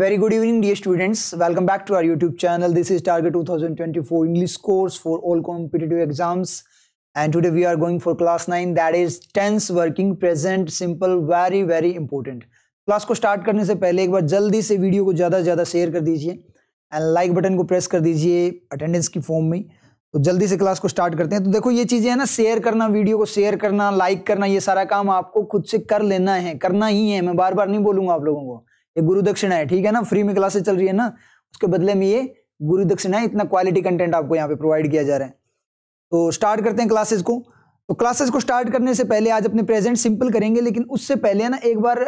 very good evening dear students welcome back to our youtube channel this is target 2024 english course for all competitive exams and today we are going for class 9 that is tense working present simple very very important class को start करने से पहले एक बार जल्दी से video को ज़्यादा से ज़्यादा शेयर कर दीजिए एंड लाइक बटन को प्रेस कर दीजिए अटेंडेंस की फॉर्म में तो जल्दी से क्लास को स्टार्ट करते हैं तो देखो ये चीज़ें है ना शेयर करना वीडियो को शेयर करना लाइक करना ये सारा काम आपको खुद से कर लेना है करना ही है मैं बार बार नहीं बोलूँगा आप लोगों को ये गुरु दक्षिणा है ठीक है ना फ्री में क्लासेस चल रही है ना उसके बदले में ये गुरु दक्षिणा है इतना क्वालिटी कंटेंट आपको यहाँ पे प्रोवाइड किया जा रहा है तो स्टार्ट करते हैं क्लासेस को तो क्लासेस को स्टार्ट करने से पहले आज अपने प्रेजेंट सिंपल करेंगे लेकिन उससे पहले ना एक बार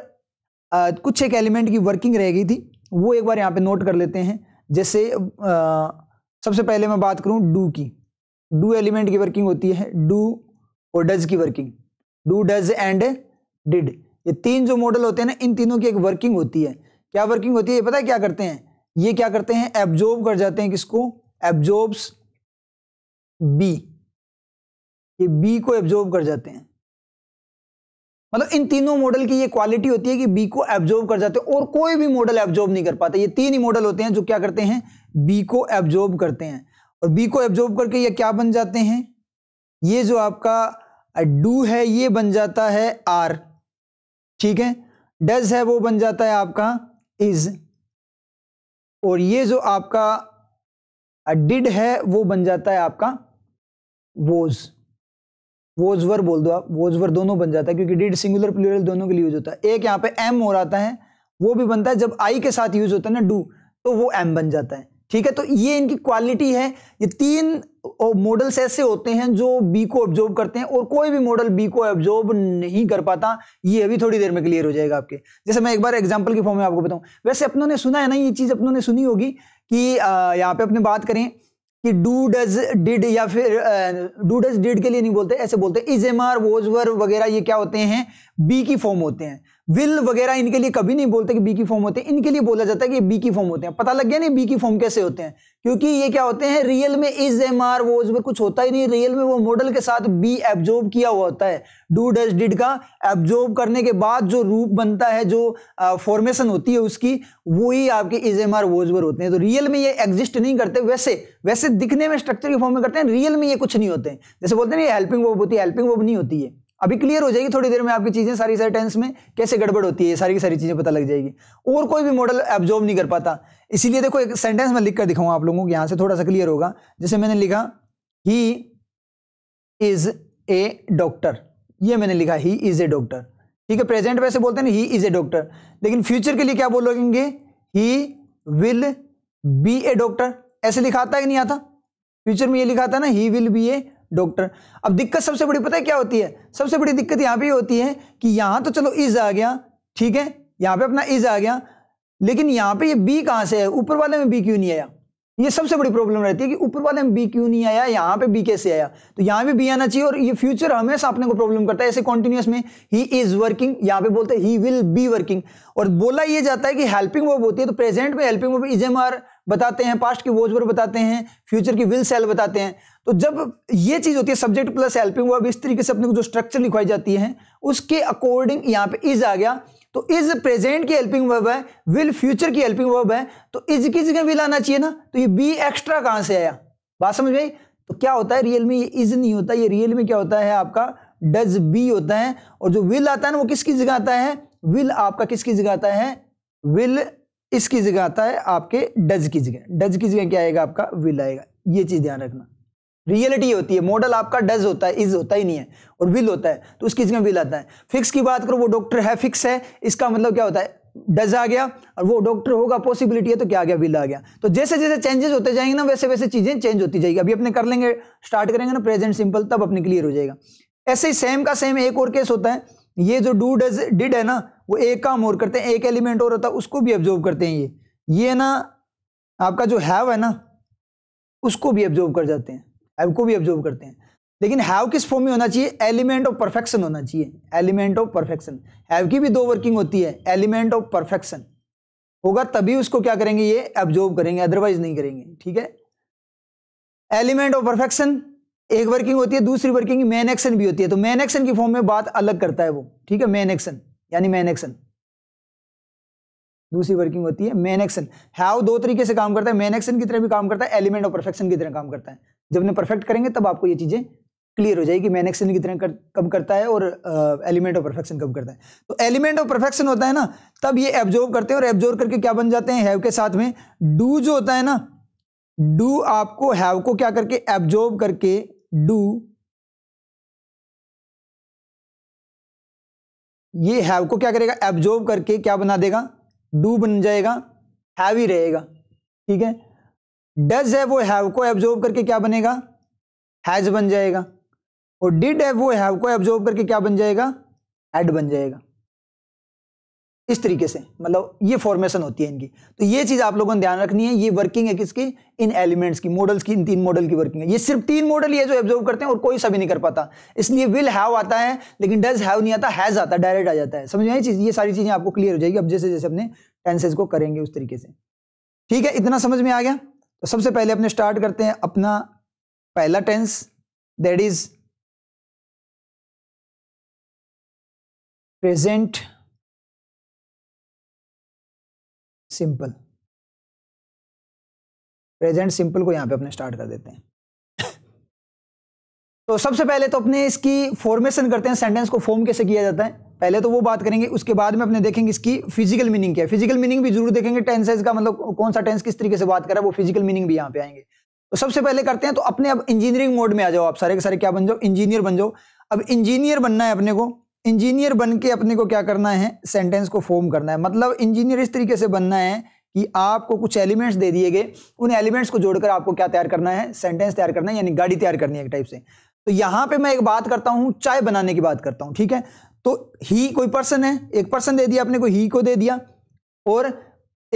आ, कुछ एक एलिमेंट की वर्किंग रह गई थी वो एक बार यहाँ पे नोट कर लेते हैं जैसे सबसे पहले मैं बात करूँ डू की डू एलिमेंट की वर्किंग होती है डू और डज की working do does and did ये तीन जो मॉडल होते हैं ना इन तीनों की एक वर्किंग होती है क्या वर्किंग होती है ये पता है क्या करते हैं ये क्या करते हैं एब्जॉर्ब कर जाते हैं किसको एब्जॉर्ब्स बी ये बी को एब्जॉर्ब कर जाते हैं मतलब इन तीनों मॉडल की ये क्वालिटी होती है कि बी को एब्जॉर्ब कर जाते हैं और कोई भी मॉडल एब्जॉर्ब नहीं कर पाता ये तीन ही मॉडल होते हैं जो क्या करते हैं बी को एब्जॉर्ब करते हैं और बी को एब्जॉर्ब करके ये क्या बन जाते हैं ये जो आपका डू है ये बन जाता है आर ठीक है डज है वो बन जाता है आपका इज और ये जो आपका डिड है वो बन जाता है आपका वोज वोजवर बोल दो आप वोजवर दोनों बन जाता है क्योंकि डिड सिंगुलर प्लूरल दोनों के लिए यूज होता है एक यहां पे एम हो रहा है वो भी बनता है जब आई के साथ यूज होता है ना डू तो वो एम बन जाता है ठीक है तो ये इनकी क्वालिटी है ये तीन मॉडल्स ऐसे होते हैं जो बी को ऑब्जॉर्व करते हैं और कोई भी मॉडल बी को ऑब्जॉर्व नहीं कर पाता ये अभी थोड़ी देर में क्लियर हो जाएगा आपके जैसे मैं एक बार एग्जाम्पल के फॉर्म में आपको बताऊं वैसे अपनों ने सुना है ना ये चीज़ अपनों ने सुनी होगी कि यहाँ पे अपने बात करें कि डू डज डिड या फिर डू डज डिड के लिए नहीं बोलते ऐसे बोलते is am are was were वगैरह ये क्या होते हैं बी की फॉर्म होते हैं विल वगैरह इनके लिए कभी नहीं बोलते कि बी की फॉर्म होते हैं इनके लिए बोला जाता है कि बी की फॉर्म होते हैं पता लग गया नहीं बी की फॉर्म कैसे होते हैं क्योंकि ये क्या होते हैं रियल में इज एम आर वोज उसमें कुछ होता ही नहीं रियल में वो मॉडल के साथ बी एब्जॉर्ब किया हुआ होता है डू डज डिड का एब्जॉर्ब करने के बाद जो रूप बनता है जो फॉर्मेशन होती है उसकी वो ही आपके इज एम आर वोज होते हैं तो रियल में ये एग्जिस्ट नहीं करते वैसे वैसे दिखने में स्ट्रक्चर के फॉर्म में करते हैं रियल में ये कुछ नहीं होते जैसे बोलते हैं हेल्पिंग वो होती है हेल्पिंग वो नहीं होती है अभी क्लियर हो जाएगी थोड़ी देर में आपकी चीज़ें सारी सारी टेंस में कैसे गड़बड़ होती है सारी की सारी चीज़ें पता लग जाएगी और कोई भी मॉडल एब्जॉर्ब नहीं कर पाता इसीलिए देखो एक सेंटेंस में लिखकर दिखाऊंगा आप लोगों को यहां से थोड़ा सा क्लियर होगा जैसे मैंने लिखा ही इज़ ए डॉक्टर ये मैंने लिखा ही इज़ ए डॉक्टर ठीक है प्रेजेंट वैसे बोलते हैं ही इज़ ए डॉक्टर लेकिन फ्यूचर के लिए क्या बोलोगे he will be a doctor ऐसे लिखा आता है कि नहीं आता फ्यूचर में ये लिखा था ना he will be a doctor अब दिक्कत सबसे बड़ी पता है क्या होती है सबसे बड़ी दिक्कत यहाँ पे होती है कि यहाँ तो चलो इज आ गया ठीक है यहाँ पे अपना इज आ गया लेकिन यहाँ पे ये बी कहाँ से है ऊपर वाले में बी क्यों नहीं आया ये सबसे बड़ी प्रॉब्लम रहती है कि ऊपर वाले में बी क्यों नहीं आया यहाँ पे बी कैसे आया तो यहाँ भी बी आना चाहिए और ये फ्यूचर हमेशा अपने को प्रॉब्लम करता है ऐसे कॉन्टिन्यूस में ही इज वर्किंग यहाँ पे बोलते हैं ही विल बी वर्किंग और बोला ये जाता है कि हेल्पिंग वर्ब होती है तो प्रेजेंट में helping verb is am are बताते हैं पास्ट की वोज वर्ब बताते हैं फ्यूचर की विल सेल बताते हैं तो जब ये चीज होती है सब्जेक्ट प्लस हेल्पिंग वर्ब इस तरीके से अपने को जो स्ट्रक्चर लिखवाई जाती है उसके अकॉर्डिंग यहाँ पे इज आ गया तो इज प्रेजेंट की हेल्पिंग वर्ब है विल फ्यूचर की हेल्पिंग वर्ब है तो इज की जगह विल आना चाहिए ना तो ये बी एक्स्ट्रा कहां से आया बात समझ में तो क्या होता है रियल में ये इज नहीं होता ये रियल में क्या होता है आपका डज बी होता है और जो विल आता है ना वो किसकी जगह आता है विल आपका किसकी जगह आता है विल इसकी जगह आता है आपके डज की जगह डज की जगह क्या आएगा आपका विल आएगा ये चीज ध्यान रखना रियलिटी होती है मॉडल आपका डज होता है इज होता ही नहीं है और विल होता है तो उस चीज़ में विल आता है फिक्स की बात करो वो डॉक्टर है फिक्स है इसका मतलब क्या होता है डज आ गया और वो डॉक्टर होगा पॉसिबिलिटी है तो क्या आ गया विल आ गया तो जैसे जैसे चेंजेस होते जाएंगे ना वैसे वैसे चीज़ें चेंज होती जाएगी अभी अपने कर लेंगे स्टार्ट करेंगे ना प्रेजेंट सिंपल तब अपने क्लियर हो जाएगा ऐसे ही सेम का सेम एक और केस होता है ये जो डू डज डिड है ना वो एक काम और करते हैं एक एलिमेंट और होता है उसको भी ऑब्जर्व करते हैं ये ये ना आपका जो हैव है ना उसको भी ऑब्जर्व कर जाते हैं हैव को भी ऑब्जर्व करते हैं लेकिन हैव किस फॉर्म में होना चाहिए एलिमेंट ऑफ परफेक्शन होना चाहिए एलिमेंट ऑफ परफेक्शन हैव की भी दो वर्किंग होती है एलिमेंट ऑफ परफेक्शन होगा तभी उसको क्या करेंगे ये ऑब्जर्व करेंगे अदरवाइज नहीं करेंगे ठीक है एलिमेंट ऑफ परफेक्शन एक वर्किंग होती है दूसरी वर्किंग मेन एक्शन भी होती है तो मेन एक्शन की फॉर्म में बात अलग करता है वो ठीक है मेन एक्शन यानी मेन एक्शन दूसरी वर्किंग होती है मेन एक्शन हैव दो तरीके से काम करता है मेन एक्शन की तरह भी काम करता है एलिमेंट ऑफ परफेक्शन की तरह काम करता है जब उन्हें परफेक्ट करेंगे तब आपको ये चीज़ें क्लियर हो जाएगी मैन एक्शन कितने कर, कब करता है और एलिमेंट ऑफ परफेक्शन कब करता है तो एलिमेंट ऑफ परफेक्शन होता है ना तब ये एब्जॉर्व करते हैं और एब्जॉर्व करके क्या बन जाते हैं हैव के साथ में डू जो होता है ना डू आपको हैव को क्या करके एब्जॉर्व करके डू ये हैव को क्या करेगा एब्जॉर्व करके क्या बना देगा डू बन जाएगा हैवी रहेगा ठीक है डज है वो हैव को एब्जॉर्ब करके क्या बनेगा हैज बन जाएगा और डिड है वो हैव को एब्जॉर्ब करके क्या बन जाएगा एड बन जाएगा इस तरीके से मतलब ये फॉर्मेशन होती है इनकी तो ये चीज़ आप लोगों ने ध्यान रखनी है ये वर्किंग है किसकी इन एलिमेंट्स की मॉडल्स की इन तीन मॉडल की वर्किंग है ये सिर्फ तीन मॉडल ही है जो एब्जॉर्व करते हैं और कोई सभी नहीं कर पाता इसलिए विल हैव आता है लेकिन डज हैव नहीं आता हैज़ आता डायरेक्ट आ जाता है समझ में चीज़ ये सारी चीज़ें आपको क्लियर हो जाएगी अब जैसे जैसे अपने टेंसेज को करेंगे उस तरीके से ठीक है इतना समझ में आ गया तो सबसे पहले अपने स्टार्ट करते हैं अपना पहला tense that is present simple present simple को यहां पे अपने स्टार्ट कर देते हैं तो सबसे पहले तो अपने इसकी फॉर्मेशन करते हैं सेंटेंस को फॉर्म कैसे किया जाता है पहले तो वो बात करेंगे उसके बाद में अपने देखेंगे इसकी फिजिकल मीनिंग क्या है फिजिकल मीनिंग भी जरूर देखेंगे टेंसेज का मतलब कौन सा टेंस किस तरीके से बात करा वो फिजिकल मीनिंग भी यहाँ पे आएंगे तो सबसे पहले करते हैं तो अपने अब इंजीनियरिंग मोड में आ जाओ आप सारे के सारे क्या बन जाओ इंजीनियर बन जाओ अब इंजीनियर बनना है अपने को इंजीनियर बन के अपने को क्या करना है सेंटेंस को फॉर्म करना है मतलब इंजीनियर इस तरीके से बनना है कि आपको कुछ एलिमेंट्स दे दिए गए उन एलिमेंट्स को जोड़कर आपको क्या तैयार करना है सेंटेंस तैयार करना है यानी गाड़ी तैयार करनी है एक टाइप से तो यहां पे मैं एक बात करता हूं चाय बनाने की बात करता हूं ठीक है तो ही कोई पर्सन है एक पर्सन दे दिया अपने को ही को दे दिया और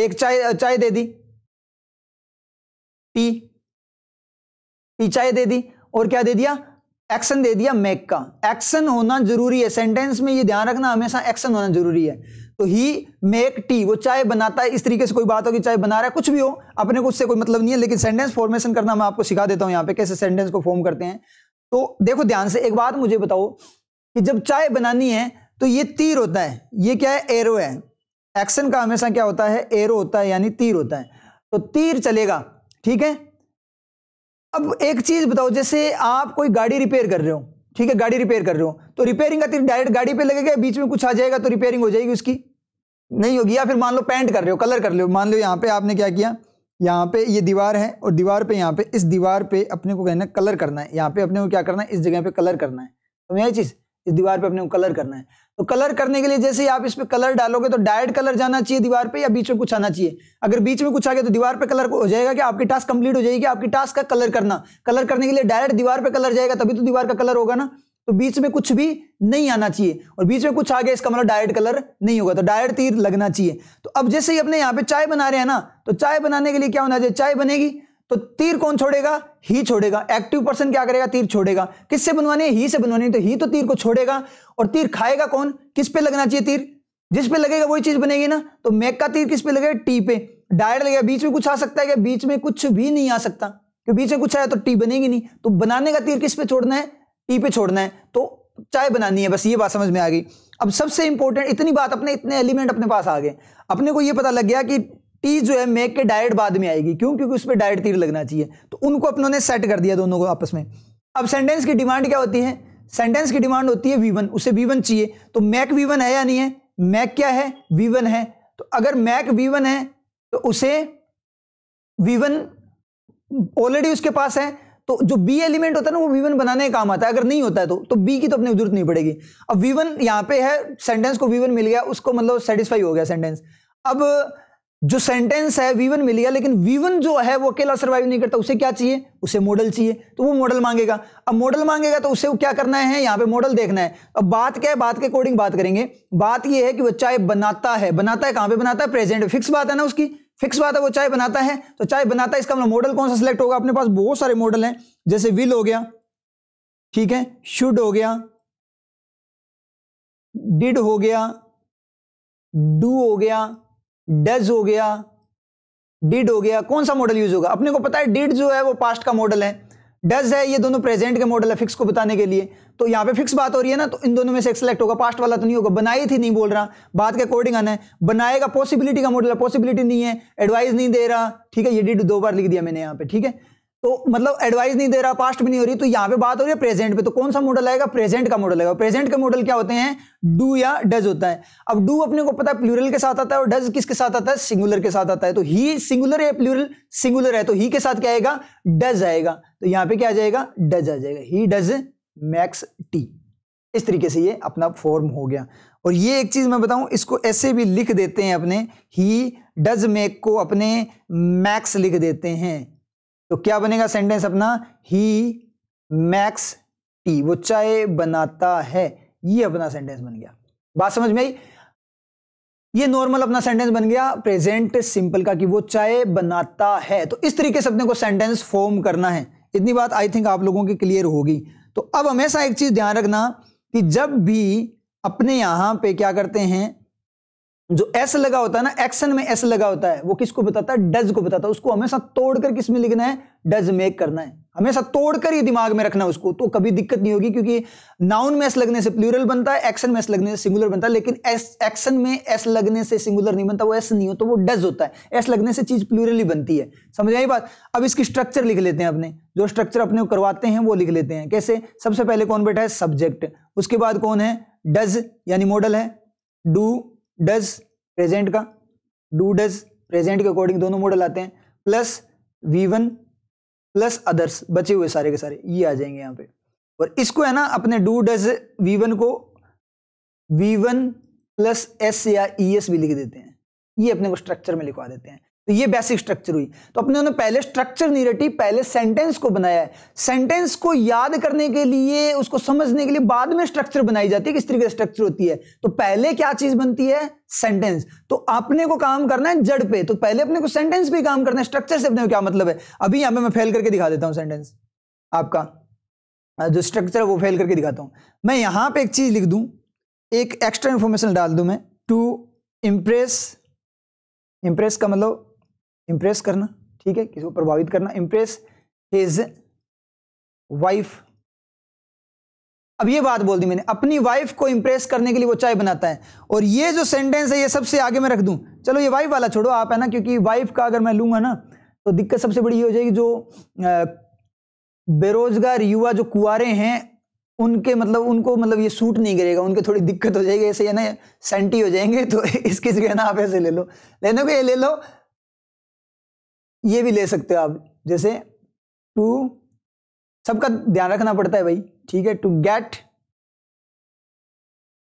एक चाय चाय दे दी टी टी चाय दे दी और क्या दे दिया एक्शन दे दिया मेक का एक्शन होना जरूरी है सेंटेंस में ये ध्यान रखना हमेशा एक्शन होना जरूरी है तो ही मेक टी वो चाय बनाता है इस तरीके से कोई बात होगी चाय बना रहा है कुछ भी हो अपने को उससे कोई मतलब नहीं है लेकिन सेंटेंस फॉर्मेशन करना मैं आपको सिखा देता हूं यहां पे कैसे सेंटेंस को फॉर्म करते हैं तो देखो ध्यान से एक बात मुझे बताओ कि जब चाय बनानी है तो ये तीर होता है ये क्या है एरो है एक्शन का हमेशा क्या होता है एरो होता है यानी तीर होता है तो तीर चलेगा ठीक है अब एक चीज बताओ जैसे आप कोई गाड़ी रिपेयर कर रहे हो ठीक है गाड़ी रिपेयर कर रहे हो तो रिपेयरिंग का तीर डायरेक्ट गाड़ी पे लगेगा बीच में कुछ आ जाएगा तो रिपेयरिंग हो जाएगी उसकी नहीं होगी या फिर मान लो पेंट कर रहे हो कलर कर रहे हो मान लो यहाँ पे आपने क्या किया यहाँ पे ये दीवार है और दीवार पे यहाँ पे इस दीवार पे अपने को कहना कलर करना है यहाँ पे अपने को क्या करना है इस जगह पे कलर करना है तो यही चीज़ इस दीवार पे अपने को कलर करना है तो कलर करने के लिए जैसे ही आप इस पर कलर डालोगे तो डायरेक्ट कलर जाना चाहिए दीवार पे या बीच में कुछ आना चाहिए अगर बीच में कुछ आ गया तो दीवार पे कलर हो जाएगा कि आपकी टास्क कंप्लीट हो जाएगी आपकी टास्क का कलर करना कलर करने के लिए डायरेक्ट दीवार पे कलर जाएगा तभी तो दीवार का कलर होगा ना तो बीच में कुछ भी नहीं आना चाहिए और बीच में कुछ आ गया इसका मतलब डायरेक्ट कलर नहीं होगा तो डायरेक्ट तीर लगना चाहिए तो अब जैसे ही अपने यहाँ पे चाय बना रहे हैं ना तो चाय बनाने के लिए क्या होना चाहिए चाय बनेगी तो तीर कौन छोड़ेगा ही छोड़ेगा एक्टिव पर्सन क्या करेगा तीर छोड़ेगा किससे बनवानी है ही से बनवानी तो ही तो तीर को छोड़ेगा और तीर खाएगा कौन किस पे लगना चाहिए तीर जिस पे लगेगा वही चीज बनेगी ना तो मैक का तीर किस पे लगेगा टी पे डायरेक्ट लगेगा बीच में कुछ आ सकता है क्या बीच में कुछ भी नहीं आ सकता क्योंकि बीच में कुछ आया तो टी बनेगी नहीं तो बनाने का तीर किस पे छोड़ना है ई पे छोड़ना है तो चाय बनानी है बस ये बात समझ में आ गई अब सबसे इंपॉर्टेंट इतनी बात अपने इतने एलिमेंट अपने पास आ गए अपने को ये पता लग गया कि टी जो है मेक के डायट बाद में आएगी क्यों क्योंकि उस पर डायट तीर लगना चाहिए तो उनको अपनों ने सेट कर दिया दोनों को आपस में अब सेंटेंस की डिमांड क्या होती है सेंटेंस की डिमांड होती है वीवन उसे वीवन चाहिए तो मैक वीवन है या नहीं है मैक क्या है वीवन है तो अगर मैक वीवन है तो उसे वीवन ऑलरेडी उसके पास है तो जो बी एलिमेंट होता है ना वो वी वन बनाने का काम आता है अगर नहीं होता है तो तो बी की तो अपने जरूरत नहीं पड़ेगी अब वी वन यहाँ पे है सेंटेंस को वी वन मिल गया उसको मतलब सेटिस्फाई हो गया सेंटेंस अब जो सेंटेंस है वी वन मिल गया लेकिन वी वन जो है वो अकेला सर्वाइव नहीं करता उसे क्या चाहिए उसे मॉडल चाहिए तो वो मॉडल मांगेगा अब मॉडल मांगेगा तो उसे क्या करना है यहाँ पे मॉडल देखना है अब बात क्या है बात के अकॉर्डिंग बात करेंगे बात ये है कि बच्चा ये बनाता है बनाता है कहाँ पे बनाता है प्रेजेंट फिक्स बात है ना उसकी फिक्स बात है वो चाय बनाता है तो चाय बनाता है इसका मतलब मॉडल कौन सा सिलेक्ट होगा अपने पास बहुत सारे मॉडल हैं जैसे विल हो गया ठीक है शुड हो गया डिड हो गया डू हो गया डज हो गया डिड हो गया कौन सा मॉडल यूज होगा अपने को पता है डिड जो है वो पास्ट का मॉडल है डज है ये दोनों प्रेजेंट के मॉडल है फिक्स को बताने के लिए तो यहाँ पे फिक्स बात हो रही है ना तो इन दोनों में से एक सेलेक्ट होगा पास्ट वाला तो नहीं होगा बनाई थी नहीं बोल रहा बात के अकॉर्डिंग आना है बनाएगा पॉसिबिलिटी का मॉडल है पॉसिबिलिटी नहीं है एडवाइस नहीं दे रहा ठीक है ये डिड दो बार लिख दिया मैंने यहाँ पे ठीक है तो मतलब एडवाइस नहीं दे रहा पास्ट भी नहीं हो रही तो यहाँ पे बात हो रही है प्रेजेंट पे तो कौन सा मॉडल आएगा प्रेजेंट का मॉडल आएगा प्रेजेंट का मॉडल क्या होते हैं डू या डज होता है अब डू अपने को पता है प्लूरल के साथ आता है और डज किसके साथ आता है सिंगुलर के साथ आता है तो ही सिंगुलर है प्लूरल सिंगुलर है तो ही के साथ क्या आएगा डज आएगा तो यहां पर क्या आ जाएगा डज आ जाएगा ही डज मैक्स टी इस तरीके से ये अपना फॉर्म हो गया और ये एक चीज़ मैं बताऊं इसको ऐसे भी लिख देते हैं अपने ही डज मैक को अपने मैक्स लिख देते हैं तो क्या बनेगा सेंटेंस अपना ही मैक्स टी वो चाय बनाता है ये अपना सेंटेंस बन गया बात समझ में आई ये नॉर्मल अपना सेंटेंस बन गया प्रेजेंट सिंपल का कि वो चाय बनाता है तो इस तरीके से अपने को सेंटेंस फॉर्म करना है इतनी बात आई थिंक आप लोगों की क्लियर होगी तो अब हमेशा एक चीज ध्यान रखना कि जब भी अपने यहां पे क्या करते हैं जो एस लगा होता है ना एक्शन में एस लगा होता है वो किसको बताता है डज को बताता है उसको हमेशा तोड़कर किस में लिखना है डज मेक करना है हमेशा तोड़कर ही दिमाग में रखना है उसको तो कभी दिक्कत नहीं होगी क्योंकि नाउन में एस लगने से प्लूरल बनता है एक्शन में एस लगने से सिंगुलर बनता है लेकिन एस एक्शन में एस लगने से सिंगुलर नहीं बनता वो एस नहीं हो तो वो डज होता है एस लगने से चीज प्लूरल ही बनती है समझ आई बात अब इसकी स्ट्रक्चर लिख लेते हैं अपने जो स्ट्रक्चर अपने करवाते हैं वो लिख लेते हैं कैसे सबसे पहले कौन बैठा है सब्जेक्ट उसके बाद कौन है डज यानी मॉडल है डू डज प्रेजेंट का डू डज प्रेजेंट के अकॉर्डिंग दोनों मॉडल आते हैं plus V one plus others बचे हुए सारे के सारे ये आ जाएंगे यहाँ पे और इसको है ना अपने डू डज वी वन को वी वन प्लस एस या ई एस भी लिख देते हैं ये अपने को स्ट्रक्चर में लिखवा देते हैं तो ये बेसिक स्ट्रक्चर हुई तो अपने उन्होंने पहले स्ट्रक्चर नहीं रटी पहले सेंटेंस को बनाया है सेंटेंस को याद करने के लिए उसको समझने के लिए बाद में स्ट्रक्चर बनाई जाती है किस तरीके से स्ट्रक्चर होती है तो पहले क्या चीज बनती है सेंटेंस तो अपने को काम करना है जड़ पे तो पहले अपने को सेंटेंस पे काम करना है स्ट्रक्चर से अपने को क्या मतलब है अभी यहां पर मैं फेल करके दिखा देता हूं सेंटेंस आपका जो स्ट्रक्चर है वो फेल करके दिखाता हूं मैं यहां पर एक चीज लिख दू एक एक्स्ट्रा इंफॉर्मेशन डाल दू मैं टू इम्प्रेस इंप्रेस का मतलब इंप्रेस करना ठीक है किसी को प्रभावित करना इंप्रेस हिज वाइफ अब ये बात बोल दी मैंने अपनी वाइफ को इंप्रेस करने के लिए वो चाय बनाता है और ये जो सेंटेंस है ये सबसे आगे मैं रख दूं चलो ये वाइफ वाला छोड़ो आप है ना क्योंकि वाइफ का अगर मैं लूंगा ना तो दिक्कत सबसे बड़ी ये हो जाएगी जो बेरोजगार युवा जो कुआरे हैं उनके मतलब उनको मतलब ये सूट नहीं करेगा उनके थोड़ी दिक्कत हो जाएगी ऐसे है ना सेंटी हो जाएंगे तो इसके जगह ना आप ऐसे ले लो लेने को ये ले लो ये भी ले सकते हो आप जैसे टू सबका ध्यान रखना पड़ता है भाई ठीक है to get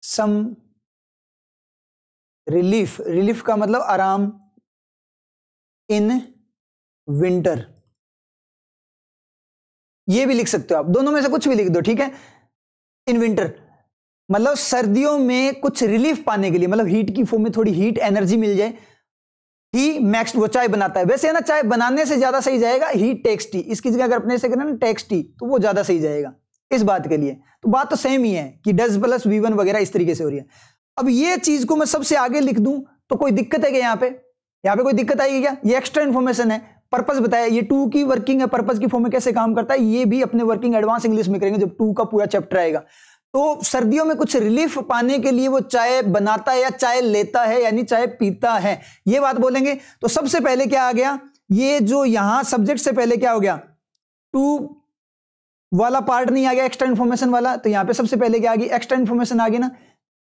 some relief relief का मतलब आराम इन विंटर ये भी लिख सकते हो आप दोनों में से कुछ भी लिख दो ठीक है इन विंटर मतलब सर्दियों में कुछ रिलीफ पाने के लिए मतलब हीट की फॉर्म में थोड़ी हीट एनर्जी मिल जाए ही मैक्स वो चाय बनाता है वैसे है ना चाय बनाने से ज्यादा सही जाएगा ही टेक्स टी इसकी जगह अगर अपने से करें ना टेक्स टी तो वो ज्यादा सही जाएगा इस बात के लिए तो बात तो सेम ही है कि डज प्लस वी वन वगैरह इस तरीके से हो रही है अब ये चीज को मैं सबसे आगे लिख दूं तो कोई दिक्कत है क्या यहाँ पे यहाँ पे कोई दिक्कत आएगी क्या ये एक्स्ट्रा इन्फॉर्मेशन है पर्पज बताया ये टू की वर्किंग है पर्पज की फॉर्म में कैसे काम करता है ये भी अपने वर्किंग एडवांस इंग्लिश में करेंगे जब टू का पूरा चैप्टर आएगा तो सर्दियों में कुछ रिलीफ पाने के लिए वो चाय बनाता है या चाय लेता है यानी चाय पीता है ये बात बोलेंगे तो सबसे पहले क्या आ गया ये जो यहां सब्जेक्ट से पहले क्या हो गया टू वाला पार्ट नहीं आ गया एक्स्ट्रा इन्फॉर्मेशन वाला तो यहाँ पे सबसे पहले क्या आ गई एक्स्ट्रा इन्फॉर्मेशन आ गई ना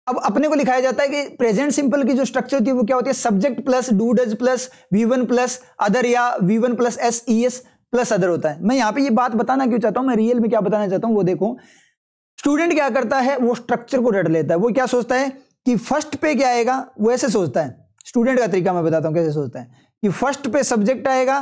अब अपने को लिखाया जाता है कि प्रेजेंट सिंपल की जो स्ट्रक्चर होती है वो क्या होती है subject plus do does plus V one plus other या V one plus S E S plus other होता है मैं यहाँ पे ये यह बात बताना क्यों चाहता हूँ मैं रियल में क्या बताना चाहता हूँ वो देखो स्टूडेंट क्या करता है वो स्ट्रक्चर को रट लेता है वो क्या सोचता है कि फर्स्ट पे क्या आएगा वो ऐसे सोचता है स्टूडेंट का तरीका मैं बताता हूँ कैसे सोचता है कि फर्स्ट पे सब्जेक्ट आएगा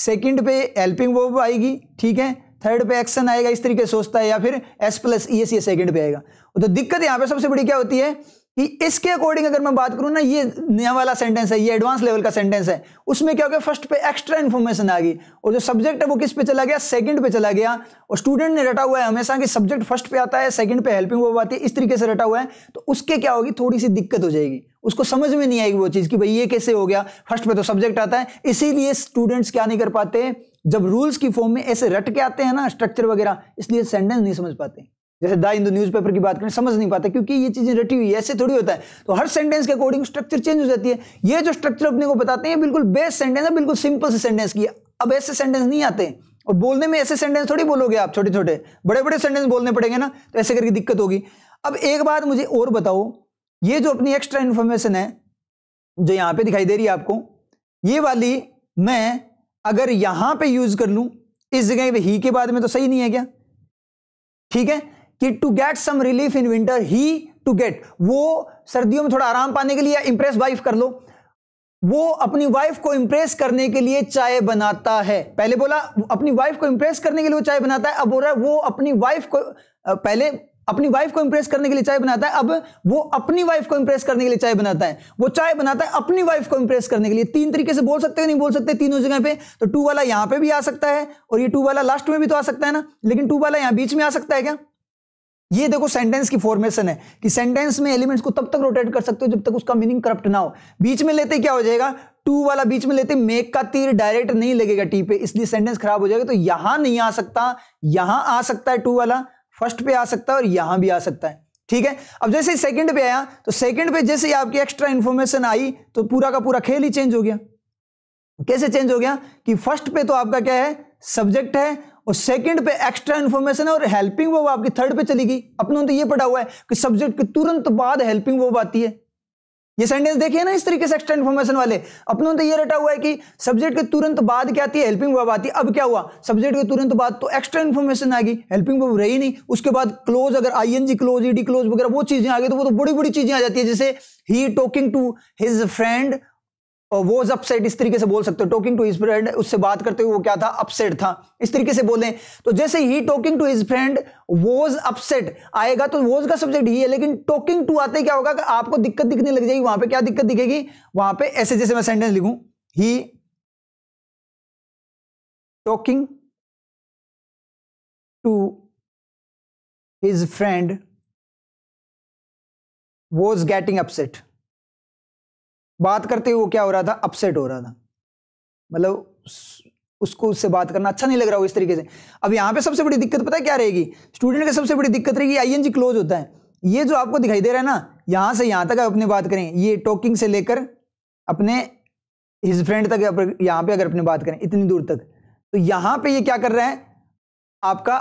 सेकंड पे हेल्पिंग वो आएगी ठीक है थर्ड पे एक्शन आएगा इस तरीके सोचता है या फिर एस प्लस ई एस ये सेकेंड पे आएगा तो दिक्कत यहाँ पे सबसे बड़ी क्या होती है इसके अकॉर्डिंग अगर मैं बात करूं ना ये नया वाला सेंटेंस है ये एडवांस लेवल का सेंटेंस है उसमें क्या हो गया फर्स्ट पे एक्स्ट्रा इन्फॉर्मेशन आ गई और जो सब्जेक्ट है वो किस पे चला गया सेकंड पे चला गया और स्टूडेंट ने रटा हुआ है हमेशा कि सब्जेक्ट फर्स्ट पे आता है सेकंड पे हेल्पिंग वो आती है इस तरीके से रटा हुआ है तो उसके क्या होगी थोड़ी सी दिक्कत हो जाएगी उसको समझ में नहीं आएगी वो चीज़ कि भाई ये कैसे हो गया फर्स्ट पे तो सब्जेक्ट आता है इसीलिए स्टूडेंट्स क्या नहीं कर पाते जब रूल्स की फॉर्म में ऐसे रट के आते हैं ना स्ट्रक्चर वगैरह इसलिए सेंटेंस नहीं समझ पाते जैसे द हिंदू न्यूज़पेपर की बात करें समझ नहीं पाता क्योंकि ये चीज़ें रटी हुई ऐसे थोड़ी होता है तो हर सेंटेंस के अकॉर्डिंग स्ट्रक्चर चेंज हो जाती है ये जो स्ट्रक्चर अपने को बताते हैं बिल्कुल बेस्ट सेंटेंस है बिल्कुल सिंपल से सेंटेंस की अब ऐसे सेंटेंस नहीं आते और बोलने में ऐसे सेंटेंस थोड़ी बोलोगे आप छोटे छोटे बड़े बड़े सेंटेंस बोलने पड़ेंगे ना तो ऐसे करके दिक्कत होगी अब एक बात मुझे और बताओ ये जो अपनी एक्स्ट्रा इन्फॉर्मेशन है जो यहाँ पे दिखाई दे रही है आपको ये वाली मैं अगर यहाँ पे यूज़ कर लूँ इस जगह पे ही के बाद में तो सही नहीं है क्या ठीक है कि to get some relief in winter he to get वो सर्दियों में थोड़ा आराम पाने के लिए इंप्रेस वाइफ कर लो वो अपनी वाइफ को इंप्रेस करने के लिए चाय बनाता है पहले बोला अपनी वाइफ को इंप्रेस करने के लिए वो चाय बनाता है अब बोल रहा है वो अपनी वाइफ को पहले अपनी वाइफ को इंप्रेस करने के लिए चाय बनाता है अब वो अपनी वाइफ को इंप्रेस करने के लिए चाय बनाता है वो चाय बनाता है अपनी वाइफ को इंप्रेस करने के लिए तीन तरीके से बोल सकते हैं नहीं बोल सकते तीनों जगह पे तो टू वाला यहां पे भी आ सकता है और ये टू वाला लास्ट में भी तो आ सकता है ना लेकिन टू वाला यहां बीच में आ सकता है क्या ये देखो सेंटेंस की फॉर्मेशन है कि सेंटेंस में एलिमेंट्स को तब तक रोटेट कर सकते हो जब तक उसका मीनिंग करप्ट ना हो बीच में लेते क्या हो जाएगा टू वाला बीच में लेते मेक का तीर डायरेक्ट नहीं लगेगा टी पे इसलिए सेंटेंस खराब हो जाएगा तो यहां नहीं आ सकता यहां आ सकता है टू वाला फर्स्ट पे आ सकता है और यहां भी आ सकता है ठीक है अब जैसे सेकंड पे आया तो सेकंड पे जैसे ही आपकी एक्स्ट्रा इंफॉर्मेशन आई तो पूरा का पूरा खेल ही चेंज हो गया कैसे चेंज हो गया कि फर्स्ट पे तो आपका क्या है सब्जेक्ट है और सेकंड पे एक्स्ट्रा इन्फॉर्मेशन है और हेल्पिंग वर्ब आपकी थर्ड पे चली गई अपनों तो ये पढ़ा हुआ है कि सब्जेक्ट के तुरंत बाद हेल्पिंग वर्ब आती है ये सेंटेंस देखिए ना इस तरीके से एक्स्ट्रा इन्फॉर्मेशन वाले अपनों तो ये रटा हुआ है कि सब्जेक्ट के तुरंत बाद क्या आती है हेल्पिंग वर्ब आती है अब क्या हुआ सब्जेक्ट के तुरंत बाद तो एक्स्ट्रा इन्फॉर्मेशन आ गई हेल्पिंग वर्ब रही नहीं उसके बाद क्लोज अगर आईएनजी क्लोज ईडी क्लोज वगैरह वो चीजें आ गई तो वो तो बड़ी बड़ी चीजें आ जाती है जैसे he talking to his friend was upset इस तरीके से बोल सकते हो टॉकिंग टू हिज फ्रेंड उससे बात करते हुए वो क्या था अपसेट था इस तरीके से बोलें तो जैसे he talking to his friend was upset आएगा तो वॉज का सब्जेक्ट ही है लेकिन टॉकिंग टू आते क्या होगा आपको दिक्कत दिखने लग जाएगी वहां पे क्या दिक्कत दिखेगी वहां पे ऐसे जैसे मैं सेंटेंस लिखूं he talking to his friend was getting upset बात करते हुए क्या हो रहा था अपसेट हो रहा था मतलब उसको उससे बात करना अच्छा नहीं लग रहा हो इस तरीके से अब यहाँ पे सबसे बड़ी दिक्कत पता है क्या रहेगी स्टूडेंट की सबसे बड़ी दिक्कत रहेगी जी क्लोज होता है ये जो आपको दिखाई दे रहा है ना यहाँ से यहाँ तक आप बात करें ये टॉकिंग से लेकर अपने हिज फ्रेंड तक यहाँ पे अगर अपने बात करें इतनी दूर तक तो यहाँ पे ये क्या कर रहा है आपका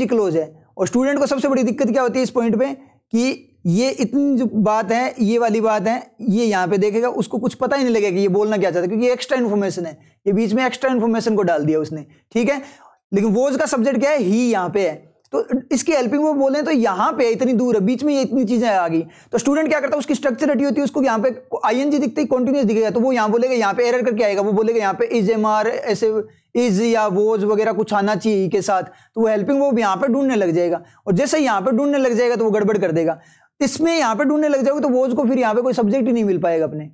जी क्लोज है और स्टूडेंट को सबसे बड़ी दिक्कत क्या होती है इस पॉइंट पे कि ये इतनी जो बात है ये वाली बात है ये यहाँ पे देखेगा उसको कुछ पता ही नहीं लगेगा ये बोलना क्या चाहता है क्योंकि एक्स्ट्रा इन्फॉर्मेशन है ये बीच में एक्स्ट्रा इन्फॉर्मेशन को डाल दिया उसने ठीक है लेकिन वोज का सब्जेक्ट क्या है ही यहाँ पे है तो इसकी हेल्पिंग वो बोले तो यहाँ पे इतनी दूर है बीच में ये इतनी चीजें आ गई तो स्टूडेंट क्या करता है उसकी स्ट्रक्चर हटी होती है उसको यहाँ पे आई एन जी दिखते कॉन्टिन्यूस दिखेगा तो वो यहाँ बोलेगा यहाँ पे एरर करके आएगा वो बोलेगा यहाँ पे इज एम आर ऐसे इज या वोज वगैरह कुछ आना चाहिए के साथ तो वो हेल्पिंग वो यहाँ पे ढूंढने लग जाएगा और जैसे यहाँ पे ढूंढने लग जाएगा तो वो गड़बड़ कर देगा इसमें यहाँ पे ढूंढने लग जाओगे तो वोज को फिर यहाँ पे कोई सब्जेक्ट ही नहीं मिल पाएगा अपने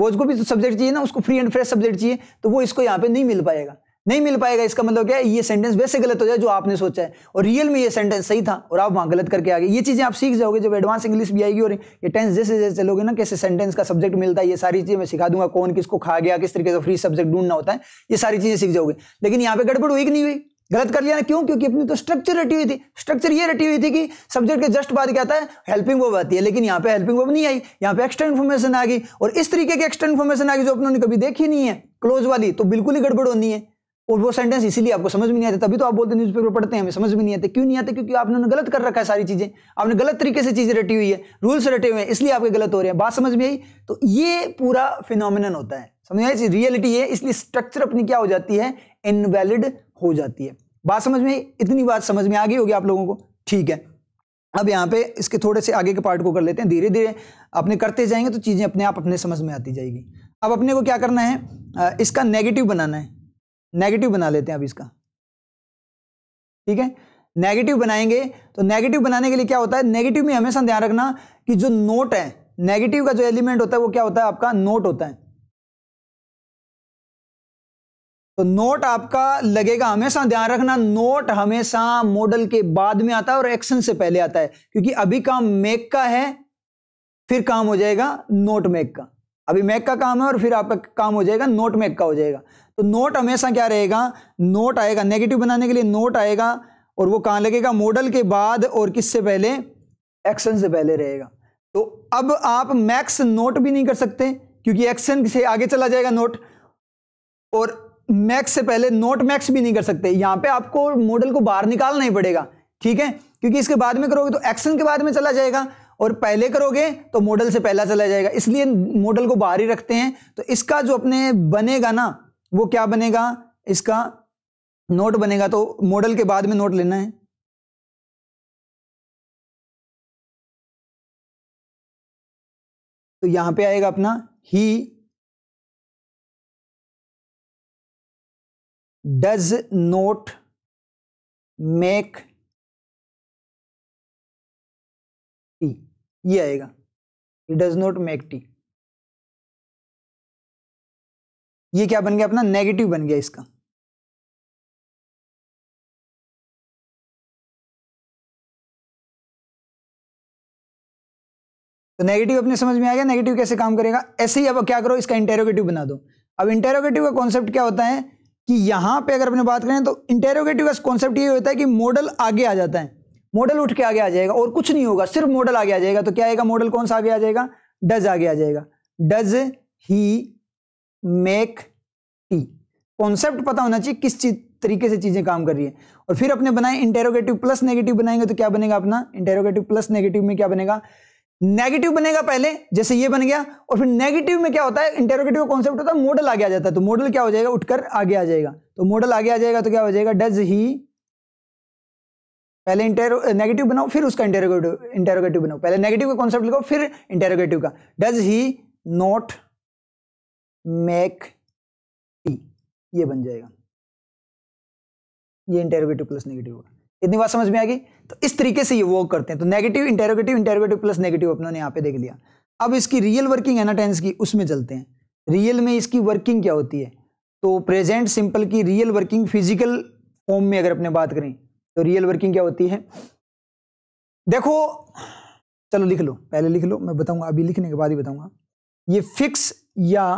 वोज को भी तो सब्जेक्ट चाहिए ना उसको फ्री एंड फ्रेश सब्जेक्ट चाहिए तो वो इसको यहाँ पे नहीं मिल पाएगा नहीं मिल पाएगा इसका मतलब क्या है ये सेंटेंस वैसे गलत हो जाए जो आपने सोचा है और रियल में ये सेंटेंस सही था और आप वहाँ गलत करके आ गए ये चीज़ें आप सीख जाओगे जब एडवांस इंग्लिश भी आएगी और ये टेंस जैसे जैसे चलोगे ना कैसे सेंटेंस का सब्जेक्ट मिलता है ये सारी चीज़ें मैं सिखा दूंगा कौन किसको खा गया किस तरीके से फ्री सब्जेक्ट ढूंढना होता है ये सारी चीज़ें सीख जाओगे लेकिन यहाँ पे गड़बड़ हुई कि नहीं हुई गलत कर लिया ना क्यों क्योंकि अपनी तो स्ट्रक्चर रटी हुई थी स्ट्रक्चर ये रटी हुई थी कि सब्जेक्ट के जस्ट बाद क्या आता है हेल्पिंग वो आती है लेकिन यहाँ पे हेल्पिंग वो नहीं आई यहाँ पे एक्स्ट्रा इन्फॉर्मेशन आ गई और इस तरीके की एक्स्ट्रा इन्फॉर्मेशन आ गई जो अपने कभी देखी नहीं है क्लोज वाली तो बिल्कुल ही गड़बड़ होनी है और वो सेंटेंस इसीलिए आपको समझ में नहीं आते तभी तो आप बोलते न्यूज़ पेपर पढ़ते हैं हमें समझ में नहीं आते क्यों नहीं आते क्योंकि आपने गलत कर रखा है सारी चीज़ें आपने गलत तरीके से चीज़ें रटी हुई है रूल्स रटे हुए हैं इसलिए आपके गलत हो रहे हैं बात समझ में आई तो ये पूरा फिनोमिनन होता है समझ आई रियलिटी है इसलिए स्ट्रक्चर अपनी क्या हो जाती है इनवैलिड हो जाती है बात समझ में इतनी बात समझ में आ गई होगी आप लोगों को ठीक है अब यहाँ पे इसके थोड़े से आगे के पार्ट को कर लेते हैं धीरे धीरे अपने करते जाएंगे तो चीज़ें अपने आप अपने समझ में आती जाएगी अब अपने को क्या करना है इसका नेगेटिव बनाना है नेगेटिव बना लेते हैं अब इसका ठीक है नेगेटिव बनाएंगे तो नेगेटिव बनाने के लिए क्या होता है नेगेटिव में हमेशा ध्यान रखना कि जो नोट है नेगेटिव का जो एलिमेंट होता है वो क्या होता है आपका नोट होता है तो नोट आपका लगेगा हमेशा ध्यान रखना नोट हमेशा मॉडल के बाद में आता है और एक्शन से पहले आता है क्योंकि अभी काम मेक का है फिर काम हो जाएगा नोट मेक का अभी मेक का काम है और फिर आपका काम हो जाएगा नोट मेक का हो जाएगा तो नोट हमेशा क्या रहेगा नोट आएगा नेगेटिव बनाने के लिए नोट आएगा और वो कहां लगेगा मॉडल के बाद और किससे पहले एक्शन से पहले रहेगा तो अब आप मैक्स नोट भी नहीं कर सकते क्योंकि एक्शन से आगे चला जाएगा नोट और मैक्स से पहले नोट मैक्स भी नहीं कर सकते यहाँ पे आपको मॉडल को बाहर निकालना ही पड़ेगा ठीक है क्योंकि इसके बाद में करोगे तो एक्शन के बाद में चला जाएगा और पहले करोगे तो मॉडल से पहला चला जाएगा इसलिए मॉडल को बाहर ही रखते हैं तो इसका जो अपने बनेगा ना वो क्या बनेगा इसका नोट बनेगा तो मॉडल के बाद में नोट लेना है तो यहां पे आएगा अपना ही does not make टी ये आएगा it does not make tea ये क्या बन गया अपना नेगेटिव बन गया इसका तो नेगेटिव अपने समझ में आ गया नेगेटिव कैसे काम करेगा ऐसे ही अब क्या करो इसका इंटेरोगेटिव बना दो अब इंटेरोगेटिव का कॉन्सेप्ट क्या होता है कि यहाँ पे अगर अपने बात करें तो इंटेरोगेटिव का कॉन्सेप्ट ये होता है कि मॉडल आगे आ जाता है मॉडल उठ के आगे आ जाएगा और कुछ नहीं होगा सिर्फ मॉडल आगे आ जाएगा तो क्या आएगा मॉडल कौन सा आगे आ जाएगा डज आगे आ जाएगा does he make tea concept पता होना चाहिए किस चीज तरीके से चीजें काम कर रही है और फिर अपने बनाए इंटेरोगेटिव प्लस नेगेटिव बनाएंगे तो क्या बनेगा अपना इंटेरोगेटिव प्लस नेगेटिव में क्या बनेगा नेगेटिव बनेगा पहले जैसे ये बन गया और फिर नेगेटिव में क्या होता है इंटेरोगेटिव का कॉन्सेप्ट होता है मॉडल आगे आ जाता है तो मॉडल क्या हो जाएगा उठकर आगे आ जाएगा तो मॉडल आगे आ जाएगा तो क्या हो जाएगा डज ही पहले इंटेरो नेगेटिव बनाओ फिर उसका इंटेरोगेटिव इंटेरोगेटिव बनाओ पहले नेगेटिव का कॉन्सेप्ट लिखो फिर इंटेरोगेटिव का does he not make tea ये बन जाएगा ये इंटेरोगेटिव प्लस नेगेटिव होगा इतनी बात समझ में आ गई तो इस तरीके से ये वर्क करते हैं तो negative interrogative interrogative plus negative अपनों ने यहाँ पे देख लिया अब इसकी रियल वर्किंग है ना टेंस की उसमें चलते हैं रियल में इसकी वर्किंग क्या होती है तो प्रेजेंट सिंपल की रियल वर्किंग फिजिकल फॉर्म में अगर अपने बात करें तो रियल वर्किंग क्या होती है देखो चलो लिख लो पहले लिख लो मैं बताऊंगा अभी लिखने के बाद ही बताऊंगा ये फिक्स या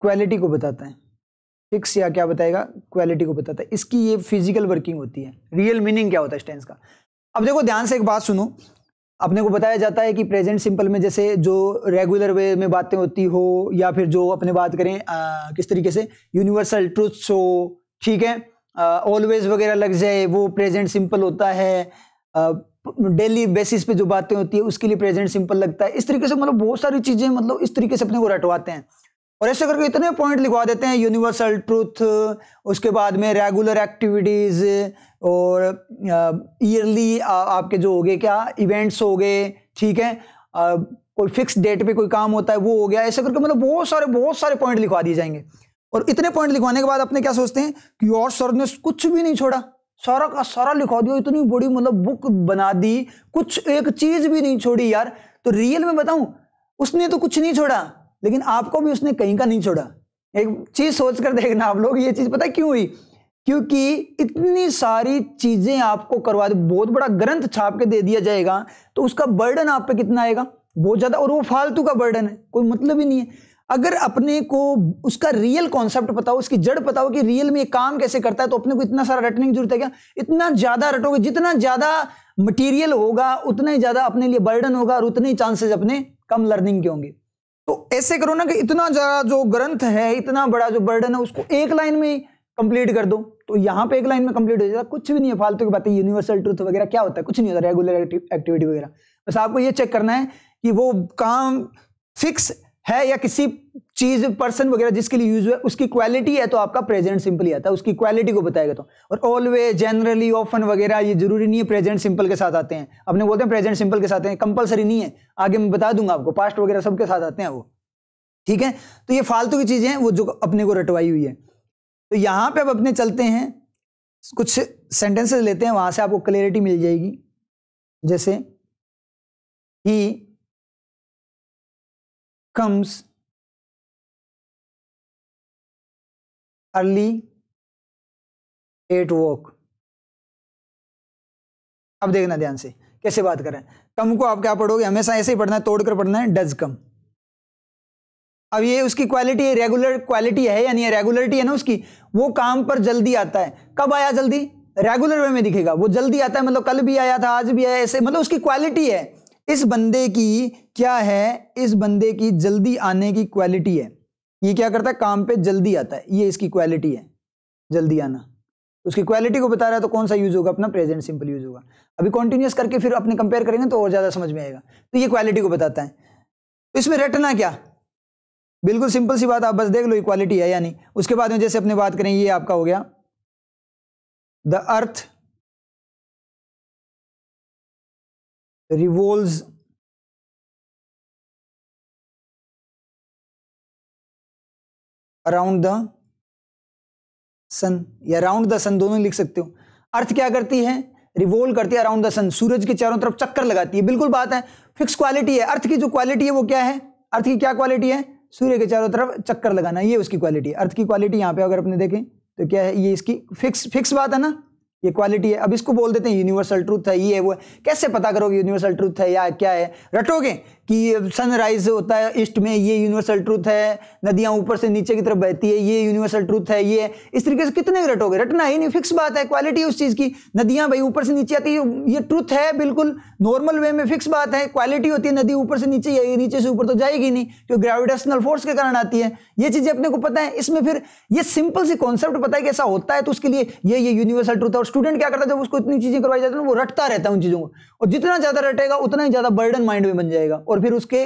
क्वालिटी को बताता है फिक्स या क्या बताएगा क्वालिटी को बताता है इसकी ये फिजिकल वर्किंग होती है रियल मीनिंग क्या होता है स्टेंस का अब देखो ध्यान से एक बात सुनो अपने को बताया जाता है कि प्रेजेंट सिंपल में जैसे जो रेगुलर वे में बातें होती हो या फिर जो अपने बात करें आ, किस तरीके से यूनिवर्सल ट्रूथ्स हो ठीक है ऑलवेज वगैरह लग जाए वो प्रेजेंट सिंपल होता है डेली बेसिस पे जो बातें होती है उसके लिए प्रेजेंट सिंपल लगता है इस तरीके से मतलब बहुत सारी चीज़ें मतलब इस तरीके से अपने को रटवाते हैं और ऐसे करके इतने पॉइंट लिखवा देते हैं यूनिवर्सल ट्रूथ उसके बाद में रेगुलर एक्टिविटीज़ और ईयरली आपके जो हो गए क्या इवेंट्स हो गए ठीक है आ, कोई फिक्स डेट पे कोई काम होता है वो हो गया ऐसे करके मतलब बहुत सारे बहुत सारे पॉइंट लिखवा दिए जाएंगे और इतने पॉइंट लिखवाने के बाद अपने क्या सोचते हैं कि और सर ने कुछ भी नहीं छोड़ा सारा का सारा लिखवा दिया इतनी बड़ी मतलब बुक बना दी कुछ एक चीज़ भी नहीं छोड़ी यार तो रियल में बताऊं उसने तो कुछ नहीं छोड़ा लेकिन आपको भी उसने कहीं का नहीं छोड़ा एक चीज सोच कर देखना आप लोग ये चीज पता क्यों हुई क्योंकि इतनी सारी चीजें आपको करवा दे बहुत बड़ा ग्रंथ छाप के दे दिया जाएगा तो उसका बर्डन आप पे कितना आएगा बहुत ज्यादा और वो फालतू का बर्डन है कोई मतलब ही नहीं है अगर अपने को उसका रियल कॉन्सेप्ट पता हो उसकी जड़ पता हो कि रियल में ये काम कैसे करता है तो अपने को इतना सारा रटने की जरूरत है क्या इतना ज्यादा रटोगे जितना ज्यादा मटेरियल होगा उतना ही ज्यादा अपने लिए बर्डन होगा और उतने ही चांसेस अपने कम लर्निंग के होंगे तो ऐसे करो ना कि इतना ज़्यादा जो ग्रंथ है इतना बड़ा जो बर्डन है उसको एक लाइन में कंप्लीट कर दो तो यहां पे एक लाइन में कंप्लीट हो जाता है कुछ भी नहीं है फालतू की बातें यूनिवर्सल ट्रूथ वगैरह क्या होता है कुछ नहीं होता रेगुलर एक्टिविटी वगैरह बस आपको ये चेक करना है कि वो काम फिक्स है या किसी चीज पर्सन वगैरह जिसके लिए यूज हुआ है उसकी क्वालिटी है तो आपका प्रेजेंट सिंपल ही आता है उसकी क्वालिटी को बताएगा तो और ऑलवे जनरली ऑफन वगैरह ये जरूरी नहीं है प्रेजेंट सिंपल के साथ आते हैं अपने बोलते हैं प्रेजेंट सिंपल के साथ हैं कंपलसरी नहीं है आगे मैं बता दूंगा आपको पास्ट वगैरह सबके साथ आते हैं वो ठीक है तो ये फालतू की चीजें हैं वो जो अपने को रटवाई हुई है तो यहां पर अब अपने चलते हैं कुछ सेंटेंसेस लेते हैं वहां से आपको क्लियरिटी मिल जाएगी जैसे ही comes अर्ली एट वॉक अब देखना ध्यान से कैसे बात करें कम को आप क्या पढ़ोगे हमेशा ऐसे ही पढ़ना है तोड़कर पढ़ना है डज कम अब ये उसकी क्वालिटी रेगुलर क्वालिटी है यानी रेगुलरिटी है ना उसकी वो काम पर जल्दी आता है कब आया जल्दी रेगुलर वे में दिखेगा वो जल्दी आता है मतलब कल भी आया था आज भी आया ऐसे मतलब उसकी क्वालिटी है इस बंदे की क्या है इस बंदे की जल्दी आने की क्वालिटी है ये क्या करता है काम पे जल्दी आता है ये इसकी क्वालिटी है जल्दी आना उसकी क्वालिटी को बता रहा है तो कौन सा यूज होगा अपना प्रेजेंट सिंपल यूज होगा अभी कंटिन्यूस करके फिर अपने कंपेयर करेंगे तो और ज्यादा समझ में आएगा तो ये क्वालिटी को बताता है तो इसमें रटना क्या बिल्कुल सिंपल सी बात आप बस देख लो ये क्वालिटी है या नहीं उसके बाद में जैसे अपने बात करें ये आपका हो गया the earth revolves around the sun या अराउंड द सन दोनों लिख सकते हो अर्थ क्या करती है रिवोल्व करती है अराउंड द सन सूरज के चारों तरफ चक्कर लगाती है बिल्कुल बात है फिक्स क्वालिटी है अर्थ की जो क्वालिटी है वो क्या है अर्थ की क्या क्वालिटी है सूर्य के चारों तरफ चक्कर लगाना ये उसकी क्वालिटी है अर्थ की क्वालिटी यहां पे अगर अपने देखें तो क्या है ये इसकी फिक्स फिक्स बात है ना ये क्वालिटी है अब इसको बोल देते हैं यूनिवर्सल ट्रूथ है ये है वो है कैसे पता करोगे यूनिवर्सल ट्रूथ है या क्या है रटोगे कि सनराइज होता है ईस्ट में ये यूनिवर्सल ट्रूथ है नदियां ऊपर से नीचे की तरफ बहती है ये यूनिवर्सल ट्रूथ है ये इस तरीके से कितने रटोगे रटना ही नहीं फिक्स बात है क्वालिटी उस चीज़ की नदियां भाई ऊपर से नीचे आती है ये ट्रूथ है बिल्कुल नॉर्मल वे में फिक्स बात है क्वालिटी होती है नदी ऊपर से नीचे या नीचे से ऊपर तो जाएगी नहीं क्योंकि ग्रेविटेशनल फोर्स के कारण आती है ये चीज़ें अपने को पता है इसमें फिर ये सिंपल सी कॉन्सेप्ट पता है कि ऐसा होता है तो उसके लिए ये ये यूनिवर्सल ट्रूथ है और स्टूडेंट क्या करता है जब उसको इतनी चीज़ें करवाई जाती है वो रटता रहता है उन चीज़ों को और जितना ज्यादा रटेगा उतना ही ज्यादा बर्डन माइंड में बन जाएगा और फिर उसके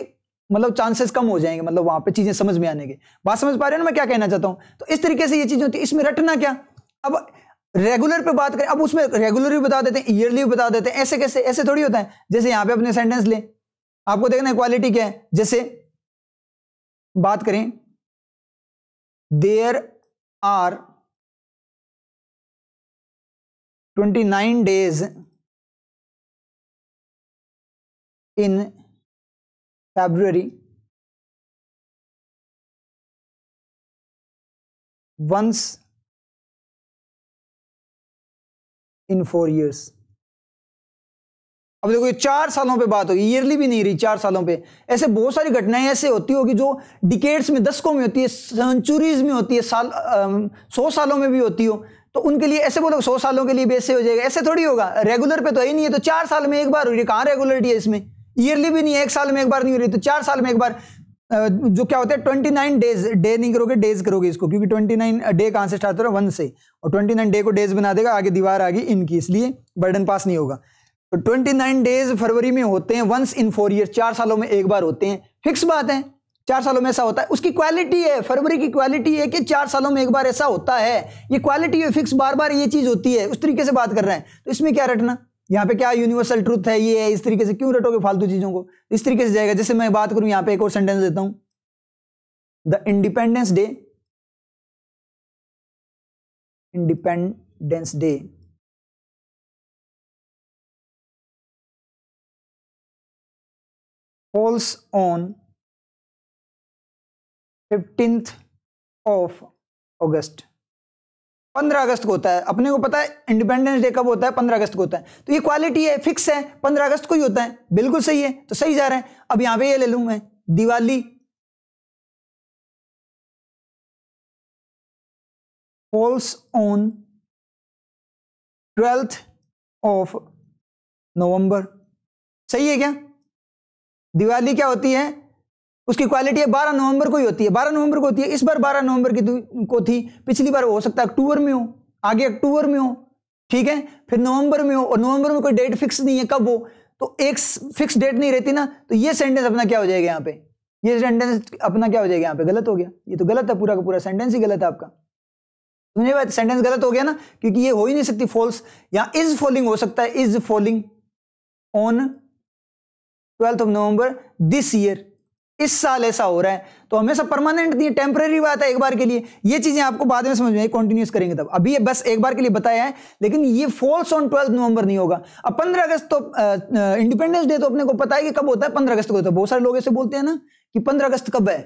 मतलब चांसेस कम हो जाएंगे मतलब वहां पे चीजें समझ में आने के बात समझ पा रहे हो ना मैं क्या कहना चाहता हूँ तो इस तरीके से ये चीज होती है इसमें रटना क्या अब रेगुलर पे बात करें अब उसमें रेगुलर भी बता देते हैं ईयरली भी बता देते हैं ऐसे कैसे ऐसे थोड़ी होता है जैसे यहाँ पे अपने सेंटेंस लें आपको देखना है क्वालिटी क्या है जैसे बात करें there are twenty nine days in February. once in four years अब देखो ये चार सालों पे बात होगी ईयरली भी नहीं रही चार सालों पे ऐसे बहुत सारी घटनाएं ऐसे होती होगी जो डिकेट्स में दशकों में होती है सेंचुरीज में होती है साल सौ सालों में भी होती हो तो उनके लिए ऐसे बोलो सौ सालों के लिए भी ऐसे हो जाएगा ऐसे थोड़ी होगा रेगुलर पे तो ही नहीं है तो चार साल में एक बार हो रही कहाँ रेगुलरिटी है इसमें ईयरली भी नहीं है एक साल में एक बार नहीं हो रही तो चार साल में एक बार जो क्या होता है ट्वेंटी नाइन डेज डे नहीं करोगे डेज करोगे इसको क्योंकि ट्वेंटी नाइन डे कहाँ से स्टार्ट हो रहा है वन से और ट्वेंटी नाइन डे को डेज बना देगा आगे दीवार आ गई इनकी इसलिए बर्डन पास नहीं होगा तो ट्वेंटी नाइन डेज फरवरी में होते हैं वंस इन फोर ईयर चार सालों में एक बार होते हैं फिक्स बात है चार सालों में ऐसा होता है उसकी क्वालिटी है फरवरी की क्वालिटी है कि चार सालों में एक बार ऐसा होता है ये क्वालिटी है फिक्स बार बार ये चीज़ होती है उस तरीके से बात कर रहे हैं तो इसमें क्या रटना यहाँ पे क्या यूनिवर्सल ट्रूथ है ये है इस तरीके से क्यों रटोगे फालतू चीज़ों को इस तरीके से जाएगा जैसे मैं बात करूं यहाँ पे एक और सेंटेंस देता हूं the independence day independence day falls on fifteenth of August. पंद्रह अगस्त को होता है अपने को पता है इंडिपेंडेंस डे कब होता है पंद्रह अगस्त को होता है तो ये क्वालिटी है फिक्स है पंद्रह अगस्त को ही होता है बिल्कुल सही है तो सही जा रहा है अब यहां पे ये ले लू मैं Diwali falls on twelfth of November सही है क्या दिवाली क्या होती है उसकी क्वालिटी है बारह नवंबर को ही होती है बारह नवंबर को होती है इस बार बारह नवंबर की को थी पिछली बार हो सकता है अक्टूबर में हो आगे अक्टूबर में हो ठीक है फिर नवंबर में हो और नवंबर में कोई डेट फिक्स नहीं है कब हो तो एक फिक्स डेट नहीं रहती ना तो ये सेंटेंस अपना क्या हो जाएगा यहाँ पे ये सेंटेंस अपना क्या हो जाएगा यहाँ पे गलत हो गया ये तो गलत है पूरा का पूरा सेंटेंस ही गलत है आपका समझे बात सेंटेंस गलत हो गया ना क्योंकि ये हो ही नहीं सकती फॉल्स यहाँ इज फॉलिंग हो सकता है is falling on twelfth of November this year इस साल ऐसा हो रहा है तो हमेशा परमानेंट नहीं टेम्प्रेरी बात है एक बार के लिए ये चीजें आपको बाद में समझ में आई कंटिन्यूस करेंगे तब अभी ये बस एक बार के लिए बताया है लेकिन ये फॉल्स ऑन ट्वेल्थ नवंबर नहीं होगा अब पंद्रह अगस्त तो इंडिपेंडेंस डे तो अपने को पता है कि कब होता है पंद्रह अगस्त को होता बहुत सारे लोग ऐसे बोलते हैं ना कि पंद्रह अगस्त कब है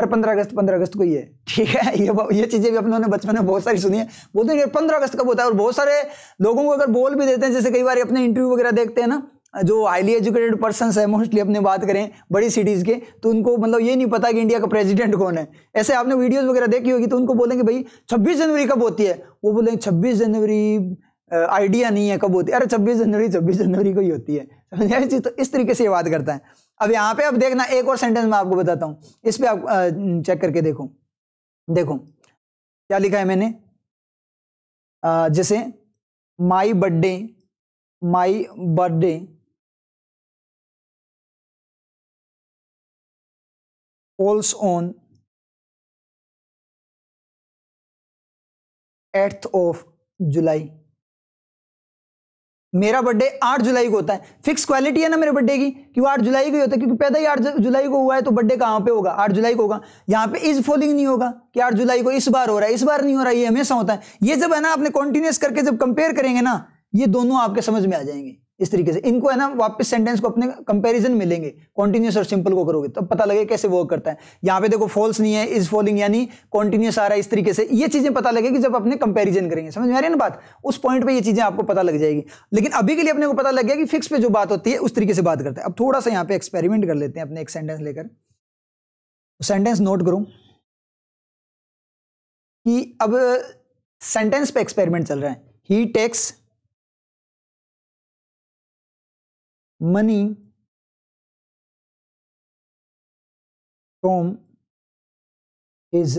अरे पंद्रह अगस्त पंद्रह अगस्त को ही है ठीक है ये ये चीजें भी अपने बचपन में बहुत सारी सुनी है बोलते हैं पंद्रह अगस्त कब होता है और बहुत सारे लोगों को अगर बोल भी देते हैं जैसे कई बार अपने इंटरव्यू वगैरह देखते हैं ना जो हाईली एजुकेटेड पर्सन है मोस्टली अपने बात करें बड़ी सिटीज़ के तो उनको मतलब ये नहीं पता कि इंडिया का प्रेसिडेंट कौन है ऐसे आपने वीडियोज़ वगैरह देखी होगी तो उनको बोलेंगे भाई छब्बीस जनवरी कब होती है वो बोलेंगे छब्बीस जनवरी आइडिया नहीं है कब होती है अरे छब्बीस जनवरी छब्बीस जनवरी को ही होती है तो इस तरीके से ये बात करता है अब यहाँ पे अब देखना एक और सेंटेंस मैं आपको बताता हूँ इस पर आप चेक करके देखो देखो क्या लिखा है मैंने जैसे my birthday my birthday falls on eighth of July मेरा बर्थडे 8 जुलाई को होता है फिक्स क्वालिटी है ना मेरे बर्थडे की कि वो 8 जुलाई को ही होता है क्योंकि पैदा ही 8 जुलाई को हुआ है तो बर्थडे कहाँ पे होगा 8 जुलाई को होगा यहाँ पे इज फॉलिंग नहीं होगा कि 8 जुलाई को इस बार हो रहा है इस बार नहीं हो रहा है ये हमेशा होता है ये जब है ना आपने कॉन्टिन्यूस करके जब कंपेयर करेंगे ना ये दोनों आपके समझ में आ जाएंगे इस तरीके से इनको है ना वापस सेंटेंस को अपने कंपैरिजन मिलेंगे कॉन्टिन्यूस और सिंपल को करोगे तो पता लगे कैसे वर्क करता है यहाँ पे देखो फॉल्स नहीं है इज फॉलिंग यानी कॉन्टिन्यूस आ रहा है इस तरीके से ये चीज़ें पता लगेगी जब अपने कंपैरिजन करेंगे समझ में आ रही है ना बात उस पॉइंट पर ये चीज़ें आपको पता लग जाएगी लेकिन अभी के लिए अपने को पता लग गया कि फिक्स पे जो बात होती है उस तरीके से बात करते हैं अब थोड़ा सा यहाँ पे एक्सपेरिमेंट कर लेते हैं अपने एक सेंटेंस लेकर सेंटेंस नोट करूँ कि अब सेंटेंस पे एक्सपेरिमेंट चल रहा है he takes money from his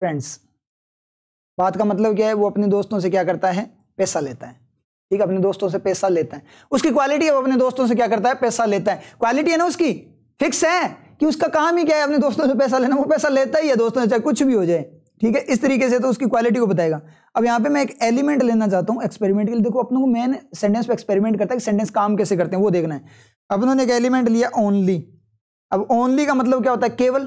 friends बात का मतलब क्या है वो अपने दोस्तों से क्या करता है पैसा लेता है ठीक है अपने दोस्तों से पैसा लेता है उसकी क्वालिटी है वो अपने दोस्तों से क्या करता है पैसा लेता है क्वालिटी है ना उसकी फिक्स है कि उसका काम ही क्या है अपने दोस्तों से पैसा लेना वो पैसा लेता ही है दोस्तों से चाहे कुछ भी हो जाए ठीक है इस तरीके से तो उसकी क्वालिटी को बताएगा अब यहाँ पे मैं एक एलिमेंट लेना चाहता हूँ एक्सपेरिमेंट के लिए देखो अपनों को मैन सेंटेंस पे एक्सपेरिमेंट करता है कि सेंटेंस काम कैसे करते हैं वो देखना है अपनों ने एक एलिमेंट लिया ओनली अब ओनली का मतलब क्या होता है केवल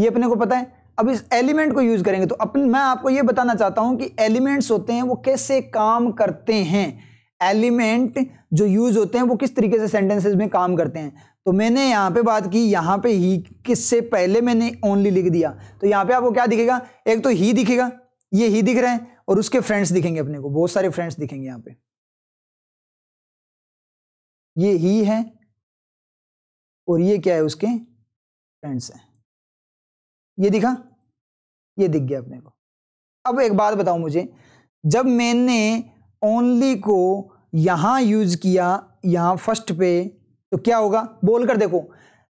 ये अपने को पता है अब इस एलिमेंट को यूज करेंगे तो अपन मैं आपको ये बताना चाहता हूँ कि एलिमेंट्स होते हैं वो कैसे काम करते हैं एलिमेंट जो यूज होते हैं वो किस तरीके से सेंटेंसेज में काम करते हैं तो मैंने यहाँ पे बात की यहाँ पे ही किससे पहले मैंने ओनली लिख दिया तो यहाँ पे आपको क्या दिखेगा एक तो ही दिखेगा ये ही दिख रहे हैं और उसके फ्रेंड्स दिखेंगे अपने को बहुत सारे फ्रेंड्स दिखेंगे यहाँ पे ये ही है और ये क्या है उसके फ्रेंड्स हैं ये दिखा ये दिख गया अपने को अब एक बात बताओ मुझे जब मैंने ओनली को यहां यूज किया यहां फर्स्ट पे तो क्या होगा बोलकर देखो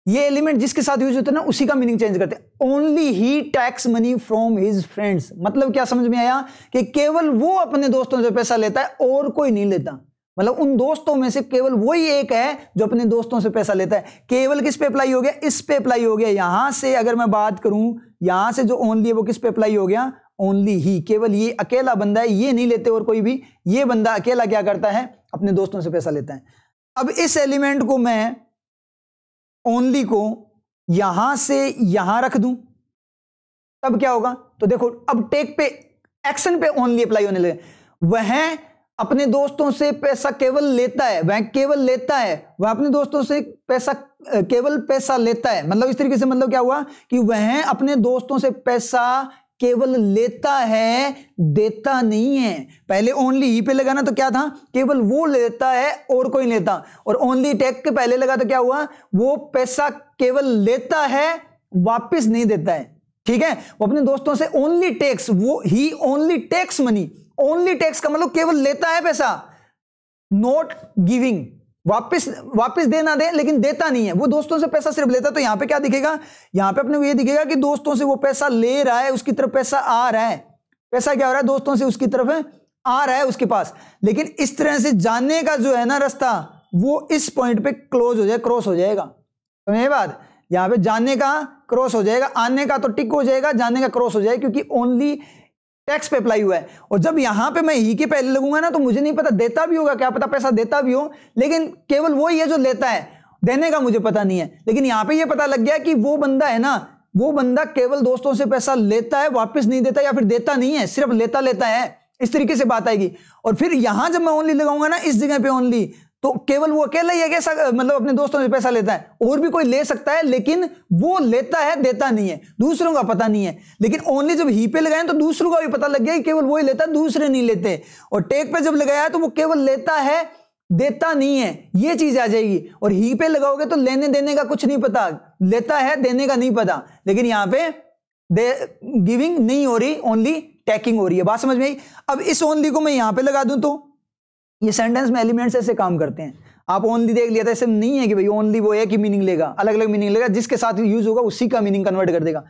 ये एलिमेंट जिसके साथ यूज होता है ना उसी का मीनिंग चेंज करते only he takes money from his friends मतलब क्या समझ में आया कि केवल वो अपने दोस्तों से पैसा लेता है और कोई नहीं लेता मतलब उन दोस्तों में से केवल वही एक है जो अपने दोस्तों से पैसा लेता है केवल किस पे अप्लाई हो गया इस पे अप्लाई हो गया यहां से अगर मैं बात करूं यहां से जो ओनली है वो किस पे अप्लाई हो गया ओनली ही केवल ये अकेला बंदा है ये नहीं लेते और कोई भी ये बंदा अकेला क्या करता है अपने दोस्तों से पैसा लेता है अब इस एलिमेंट को मैं ओनली को यहां से यहां रख दूं तब क्या होगा तो देखो अब टेक पे एक्शन पे ओनली अप्लाई होने लगे वह अपने दोस्तों से पैसा केवल लेता है वह केवल लेता है वह अपने दोस्तों से पैसा केवल पैसा लेता है मतलब इस तरीके से मतलब क्या हुआ कि वह अपने दोस्तों से पैसा केवल लेता है देता नहीं है पहले ओनली ही पे लगाना तो क्या था केवल वो लेता है और कोई लेता और ओनली टैग के पहले लगा तो क्या हुआ वो पैसा केवल लेता है वापस नहीं देता है ठीक है वो अपने दोस्तों से ओनली टैक्स वो he only takes money only takes का मतलब केवल लेता है पैसा नॉट गिविंग वापस वापस देना दे लेकिन देता नहीं है वो दोस्तों से पैसा सिर्फ लेता तो यहां पे क्या दिखेगा यहां पे अपने को ये दिखेगा कि दोस्तों से वो पैसा ले रहा है उसकी तरफ पैसा आ रहा है पैसा क्या हो रहा है दोस्तों से उसकी तरफ आ रहा है उसके पास लेकिन इस तरह से जाने का जो है ना रास्ता वो इस पॉइंट पे क्लोज हो जाए क्रॉस हो जाएगा समझे तो बात यहां पर जाने का क्रॉस हो जाएगा आने का तो टिक हो जाएगा जाने का क्रॉस हो जाएगा क्योंकि ओनली टैक्स पे अप्लाई हुआ है और जब यहां पे मैं ही के पहले लगूंगा ना तो मुझे नहीं पता देता भी होगा क्या पता पैसा देता भी हो लेकिन केवल वो ही है जो लेता है देने का मुझे पता नहीं है लेकिन यहां पे ये पता लग गया कि वो बंदा है ना वो बंदा केवल दोस्तों से पैसा लेता है वापस नहीं देता या फिर देता नहीं है सिर्फ लेता लेता है इस तरीके से बात आएगी और फिर यहां जब मैं ओनली लगाऊंगा ना इस जगह पे ओनली तो केवल वो अकेला ही कैसा मतलब अपने दोस्तों से पैसा लेता है और भी कोई ले सकता है लेकिन वो लेता है देता नहीं है दूसरों का पता नहीं है लेकिन ओनली जब ही पे लगाए तो दूसरों का भी पता लग गया कि केवल वो ही लेता है दूसरे नहीं लेते और टेक पे जब लगाया तो वो केवल लेता है देता नहीं है ये चीज आ जाएगी और ही पे लगाओगे तो लेने देने का कुछ नहीं पता लेता है देने का नहीं पता लेकिन यहाँ पे दे गिविंग नहीं हो रही ओनली टैकिंग हो रही है बात समझ में आई अब इस ओनली को मैं यहाँ पे लगा दूं तो ये सेंटेंस में एलिमेंट्स ऐसे काम करते हैं आप ओनली देख लिया था ऐसे नहीं है कि भाई ओनली वो एक ही मीनिंग लेगा अलग अलग मीनिंग लेगा जिसके साथ यूज होगा उसी का मीनिंग कन्वर्ट कर देगा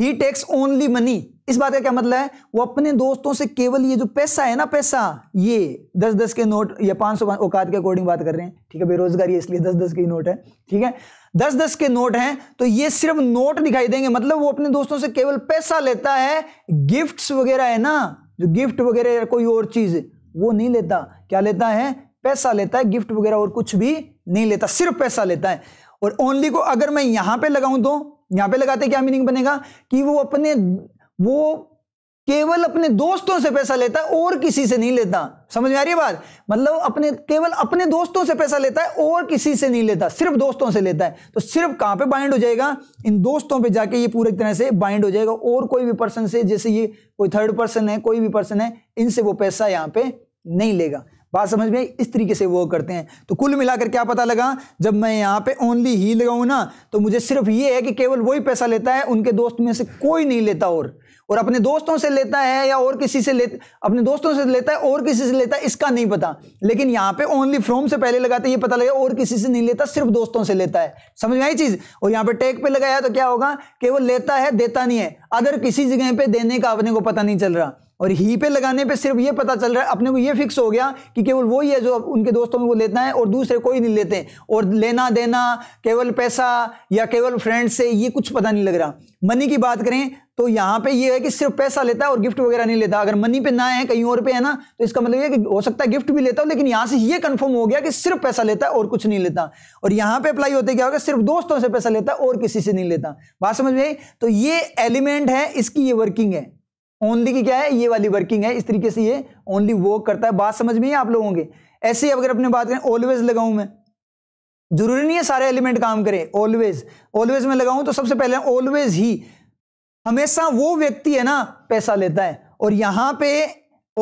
ही टेक्स ओनली मनी इस बात का क्या मतलब है वो अपने दोस्तों से केवल ये जो पैसा है ना पैसा ये दस दस के नोट या पांच सौ औकात के अकॉर्डिंग बात कर रहे हैं ठीक है बेरोजगारी इसलिए दस दस के नोट है ठीक है दस दस के नोट हैं तो ये सिर्फ नोट दिखाई देंगे मतलब वो अपने दोस्तों से केवल पैसा लेता है गिफ्ट्स वगैरह है ना जो गिफ्ट वगैरह कोई और चीज वो नहीं लेता क्या लेता है पैसा लेता है गिफ्ट वगैरह और कुछ भी नहीं लेता सिर्फ पैसा लेता है और ओनली को अगर मैं यहां पे लगाऊं तो यहां पे लगाते क्या मीनिंग बनेगा कि वो अपने वो केवल अपने दोस्तों से पैसा लेता है और किसी से नहीं लेता समझ में आ रही है बात मतलब अपने केवल अपने दोस्तों से पैसा लेता है और किसी से नहीं लेता सिर्फ दोस्तों से लेता है तो सिर्फ कहां पे बाइंड हो जाएगा इन दोस्तों पे जाके ये पूरी तरह से बाइंड हो जाएगा और कोई भी पर्सन से जैसे ये कोई थर्ड पर्सन है कोई भी पर्सन है इनसे वो पैसा यहाँ पे नहीं लेगा बात समझ में इस तरीके से वो करते हैं तो कुल मिलाकर क्या पता लगा जब मैं यहाँ पे ओनली ही लगाऊँ ना तो मुझे सिर्फ ये है कि केवल वही पैसा लेता है उनके दोस्त में से कोई नहीं लेता और और अपने दोस्तों से लेता है या और किसी से ले अपने दोस्तों से लेता है और किसी से लेता है इसका नहीं पता लेकिन यहाँ पे ओनली फ्रॉम से पहले लगाते ये पता लगा और किसी से नहीं लेता सिर्फ दोस्तों से लेता है समझ में आई चीज़ और यहाँ पे टेक पे लगाया तो क्या होगा केवल लेता है देता नहीं है अदर किसी जगह पे देने का अपने को पता नहीं चल रहा और ही पे लगाने पे सिर्फ ये पता चल रहा है अपने को ये फिक्स हो गया कि केवल वही है जो उनके दोस्तों में वो लेता है और दूसरे कोई नहीं लेते और लेना देना केवल पैसा या केवल फ्रेंड से ये कुछ पता नहीं लग रहा मनी की बात करें तो यहाँ पे ये है कि सिर्फ पैसा लेता है और गिफ्ट वगैरह नहीं लेता अगर मनी पे ना है कहीं और पे है ना तो इसका मतलब ये कि हो सकता है गिफ्ट भी लेता हो लेकिन यहाँ से ये कंफर्म हो गया कि सिर्फ पैसा लेता है और कुछ नहीं लेता और यहाँ पे अप्लाई होते क्या होगा सिर्फ दोस्तों से पैसा लेता है और किसी से नहीं लेता बात समझ में तो ये एलिमेंट है इसकी ये वर्किंग है ओनली की क्या है ये वाली वर्किंग है इस तरीके से ये ओनली वो करता है बात समझ में आप लोगों के ऐसे अगर अपने बात करें ऑलवेज लगाऊं मैं जरूरी नहीं है सारे एलिमेंट काम करें ऑलवेज ऑलवेज में लगाऊं तो सबसे पहले ऑलवेज ही हमेशा वो व्यक्ति है ना पैसा लेता है और यहां पे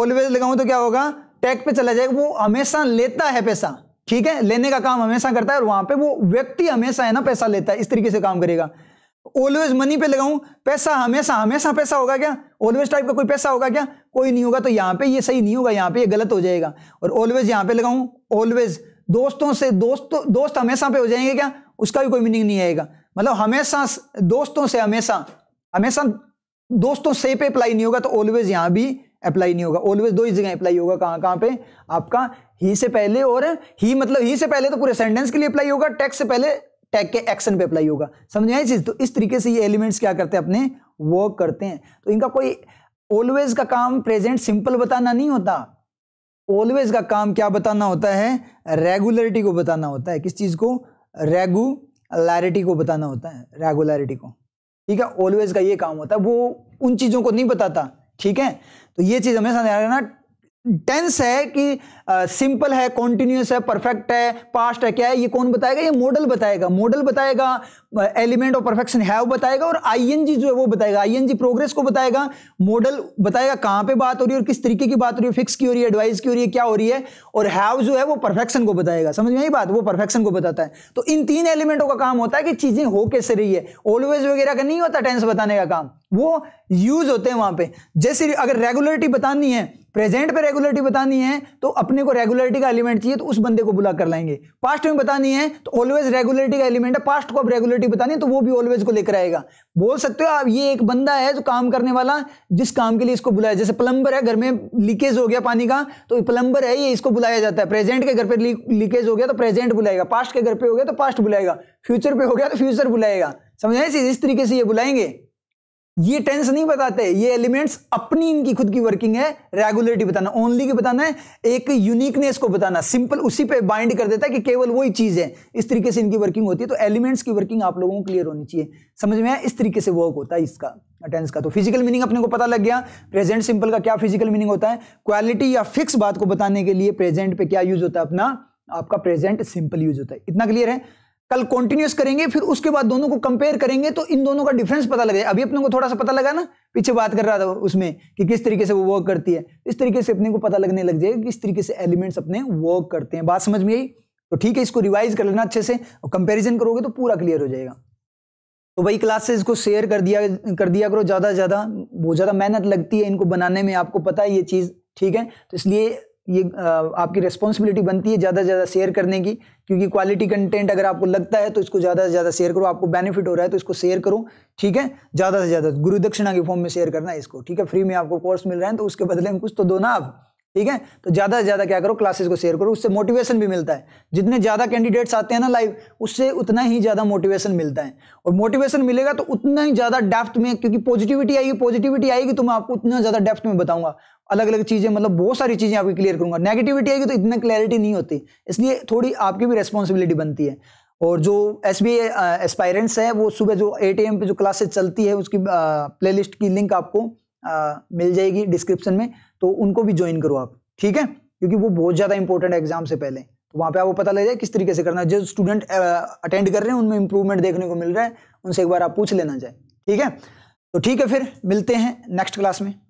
ऑलवेज लगाऊं तो क्या होगा टैग पे चला जाएगा वो हमेशा लेता है पैसा ठीक है लेने का काम हमेशा करता है और वहां पे वो व्यक्ति हमेशा है ना पैसा लेता है इस तरीके से काम करेगा ऑलवेज मनी पे लगाऊं पैसा हमेशा हमेशा पैसा होगा क्या ऑलवेज टाइप का कोई पैसा होगा क्या कोई नहीं होगा तो यहां पे ये सही नहीं होगा यहां पे ये गलत हो जाएगा और ऑलवेज यहां पे लगाऊं ऑलवेज दोस्तों से दोस्तों दोस्त हमेशा पे हो जाएंगे क्या उसका भी कोई मीनिंग नहीं आएगा मतलब हमेशा दोस्तों से हमेशा हमेशा दोस्तों से पे अप्लाई नहीं होगा तो ऑलवेज यहां भी अप्लाई नहीं होगा ऑलवेज दो ही जगह अप्लाई होगा कहां कहां पे आपका ही से पहले और ही मतलब ही से पहले तो पूरे सेंटेंस के लिए अप्लाई होगा टेक्स से पहले टैग के एक्शन पे अप्लाई होगा समझ आई चीज तो इस तरीके से ये एलिमेंट्स क्या करते हैं अपने वर्क करते हैं तो इनका कोई ऑलवेज का काम प्रेजेंट सिंपल बताना नहीं होता ऑलवेज का काम क्या बताना होता है रेगुलरिटी को बताना होता है किस चीज़ को रेगुलरिटी को बताना होता है रेगुलरिटी को ठीक है ऑलवेज का ये काम होता है वो उन चीज़ों को नहीं बताता ठीक है तो ये चीज़ हमेशा ध्यान रखना टेंस है कि सिंपल है कॉन्टिन्यूस है परफेक्ट है पास्ट है क्या है ये कौन बताएगा ये मॉडल बताएगा मॉडल बताएगा एलिमेंट ऑफ परफेक्शन हैव बताएगा और आईएनजी जो है वो बताएगा आईएनजी प्रोग्रेस को बताएगा मॉडल बताएगा कहाँ पे बात हो रही है और किस तरीके की बात हो रही है फिक्स की हो रही है एडवाइस की हो रही है क्या हो रही है और हैव जो है वो परफेक्शन को बताएगा समझ में ही बात वो परफेक्शन को बताता है तो इन तीन एलिमेंटों का काम होता है कि चीजें हो कैसे रही है ऑलवेज वगैरह का नहीं होता टेंस बताने का काम वो यूज होते हैं वहां पे जैसे अगर रेगुलरिटी बतानी है प्रेजेंट पे रेगुलरिटी बतानी है तो अपने को रेगुलरिटी का एलिमेंट चाहिए तो उस बंदे को बुला कर लाएंगे पास्ट में बतानी है तो ऑलवेज रेगुलरिटी का एलिमेंट है पास्ट को अब रेगुलरिटी बतानी है तो वो भी ऑलवेज को लेकर आएगा बोल सकते हो आप ये एक बंदा है जो काम करने वाला जिस काम के लिए इसको बुलाया जैसे प्लम्बर है घर में लीकेज हो गया पानी का तो प्लम्बर है ये इसको बुलाया जाता है प्रेजेंट के घर पर लीकेज हो गया तो प्रेजेंट बुलाएगा पास्ट के घर पर हो गया तो पास्ट बुलाएगा फ्यूचर पे हो गया तो फ्यूचर बुलाएगा तो समझाए इस तरीके से ये बुलाएंगे ये टेंस नहीं बताते ये एलिमेंट्स अपनी इनकी खुद की वर्किंग है रेगुलरिटी बताना ओनली की बताना है एक यूनिकनेस को बताना सिंपल उसी पे बाइंड कर देता है कि केवल वही चीज है इस तरीके से इनकी वर्किंग होती है तो एलिमेंट्स की वर्किंग आप लोगों को क्लियर होनी चाहिए समझ में आया इस तरीके से वर्क होता है इसका टेंस का तो फिजिकल मीनिंग अपने को पता लग गया प्रेजेंट सिंपल का क्या फिजिकल मीनिंग होता है क्वालिटी या फिक्स बात को बताने के लिए प्रेजेंट पे क्या यूज होता है अपना आपका प्रेजेंट सिंपल यूज होता है इतना क्लियर है कल कॉन्टिन्यूस करेंगे फिर उसके बाद दोनों को कंपेयर करेंगे तो इन दोनों का डिफरेंस पता लगे अभी अपने को थोड़ा सा पता लगा ना पीछे बात कर रहा था उसमें कि किस तरीके से वो वर्क करती है इस तरीके से अपने को पता लगने लग जाएगा किस तरीके से एलिमेंट्स अपने वर्क करते हैं बात समझ में आई तो ठीक है इसको रिवाइज कर लेना अच्छे से और कंपेरिजन करोगे तो पूरा क्लियर हो जाएगा तो वही क्लास से इसको शेयर कर दिया कर दिया करो ज़्यादा से ज़्यादा बहुत ज़्यादा मेहनत लगती है इनको बनाने में आपको पता है ये चीज़ ठीक है तो इसलिए ये आपकी रिस्पॉन्सिबिलिटी बनती है ज़्यादा से ज़्यादा शेयर करने की क्योंकि क्वालिटी कंटेंट अगर आपको लगता है तो इसको ज़्यादा से ज़्यादा शेयर करो आपको बेनिफिट हो रहा है तो इसको शेयर करो ठीक है ज़्यादा से ज़्यादा गुरु दक्षिणा के फॉर्म में शेयर करना है इसको ठीक है फ्री में आपको कोर्स मिल रहा है तो उसके बदले में कुछ तो दो ना आप ठीक है तो ज़्यादा से ज़्यादा क्या करो क्लासेस को शेयर करो उससे मोटिवेशन भी मिलता है जितने ज़्यादा कैंडिडेट्स आते हैं ना लाइव उससे उतना ही ज़्यादा मोटिवेशन मिलता है और मोटिवेशन मिलेगा तो उतना ही ज़्यादा डेप्थ में क्योंकि पॉजिटिविटी आएगी पॉजिटिविटी आएगी तो मैं आपको उतना ज़्यादा डेप्थ में बताऊंगा अलग अलग चीज़ें मतलब बहुत सारी चीज़ें आपकी क्लियर करूँगा नेगेटिविटी आएगी तो इतना क्लैरिटी नहीं होती इसलिए थोड़ी आपकी भी रेस्पॉन्सिबिलिटी बनती है और जो एस बी एस्पायरेंट्स हैं वो सुबह जो टी एम पे जो क्लासेज चलती है उसकी लिस्ट की लिंक आपको आ, मिल जाएगी डिस्क्रिप्शन में तो उनको भी ज्वाइन करो आप ठीक है क्योंकि वो बहुत ज़्यादा इंपॉर्टेंट है एग्जाम से पहले तो वहाँ पे आपको पता लग जाए किस तरीके से करना है जो स्टूडेंट अटेंड कर रहे हैं उनमें इंप्रूवमेंट देखने को मिल रहा है उनसे एक बार आप पूछ लेना जाए ठीक है तो ठीक है फिर मिलते हैं नेक्स्ट क्लास में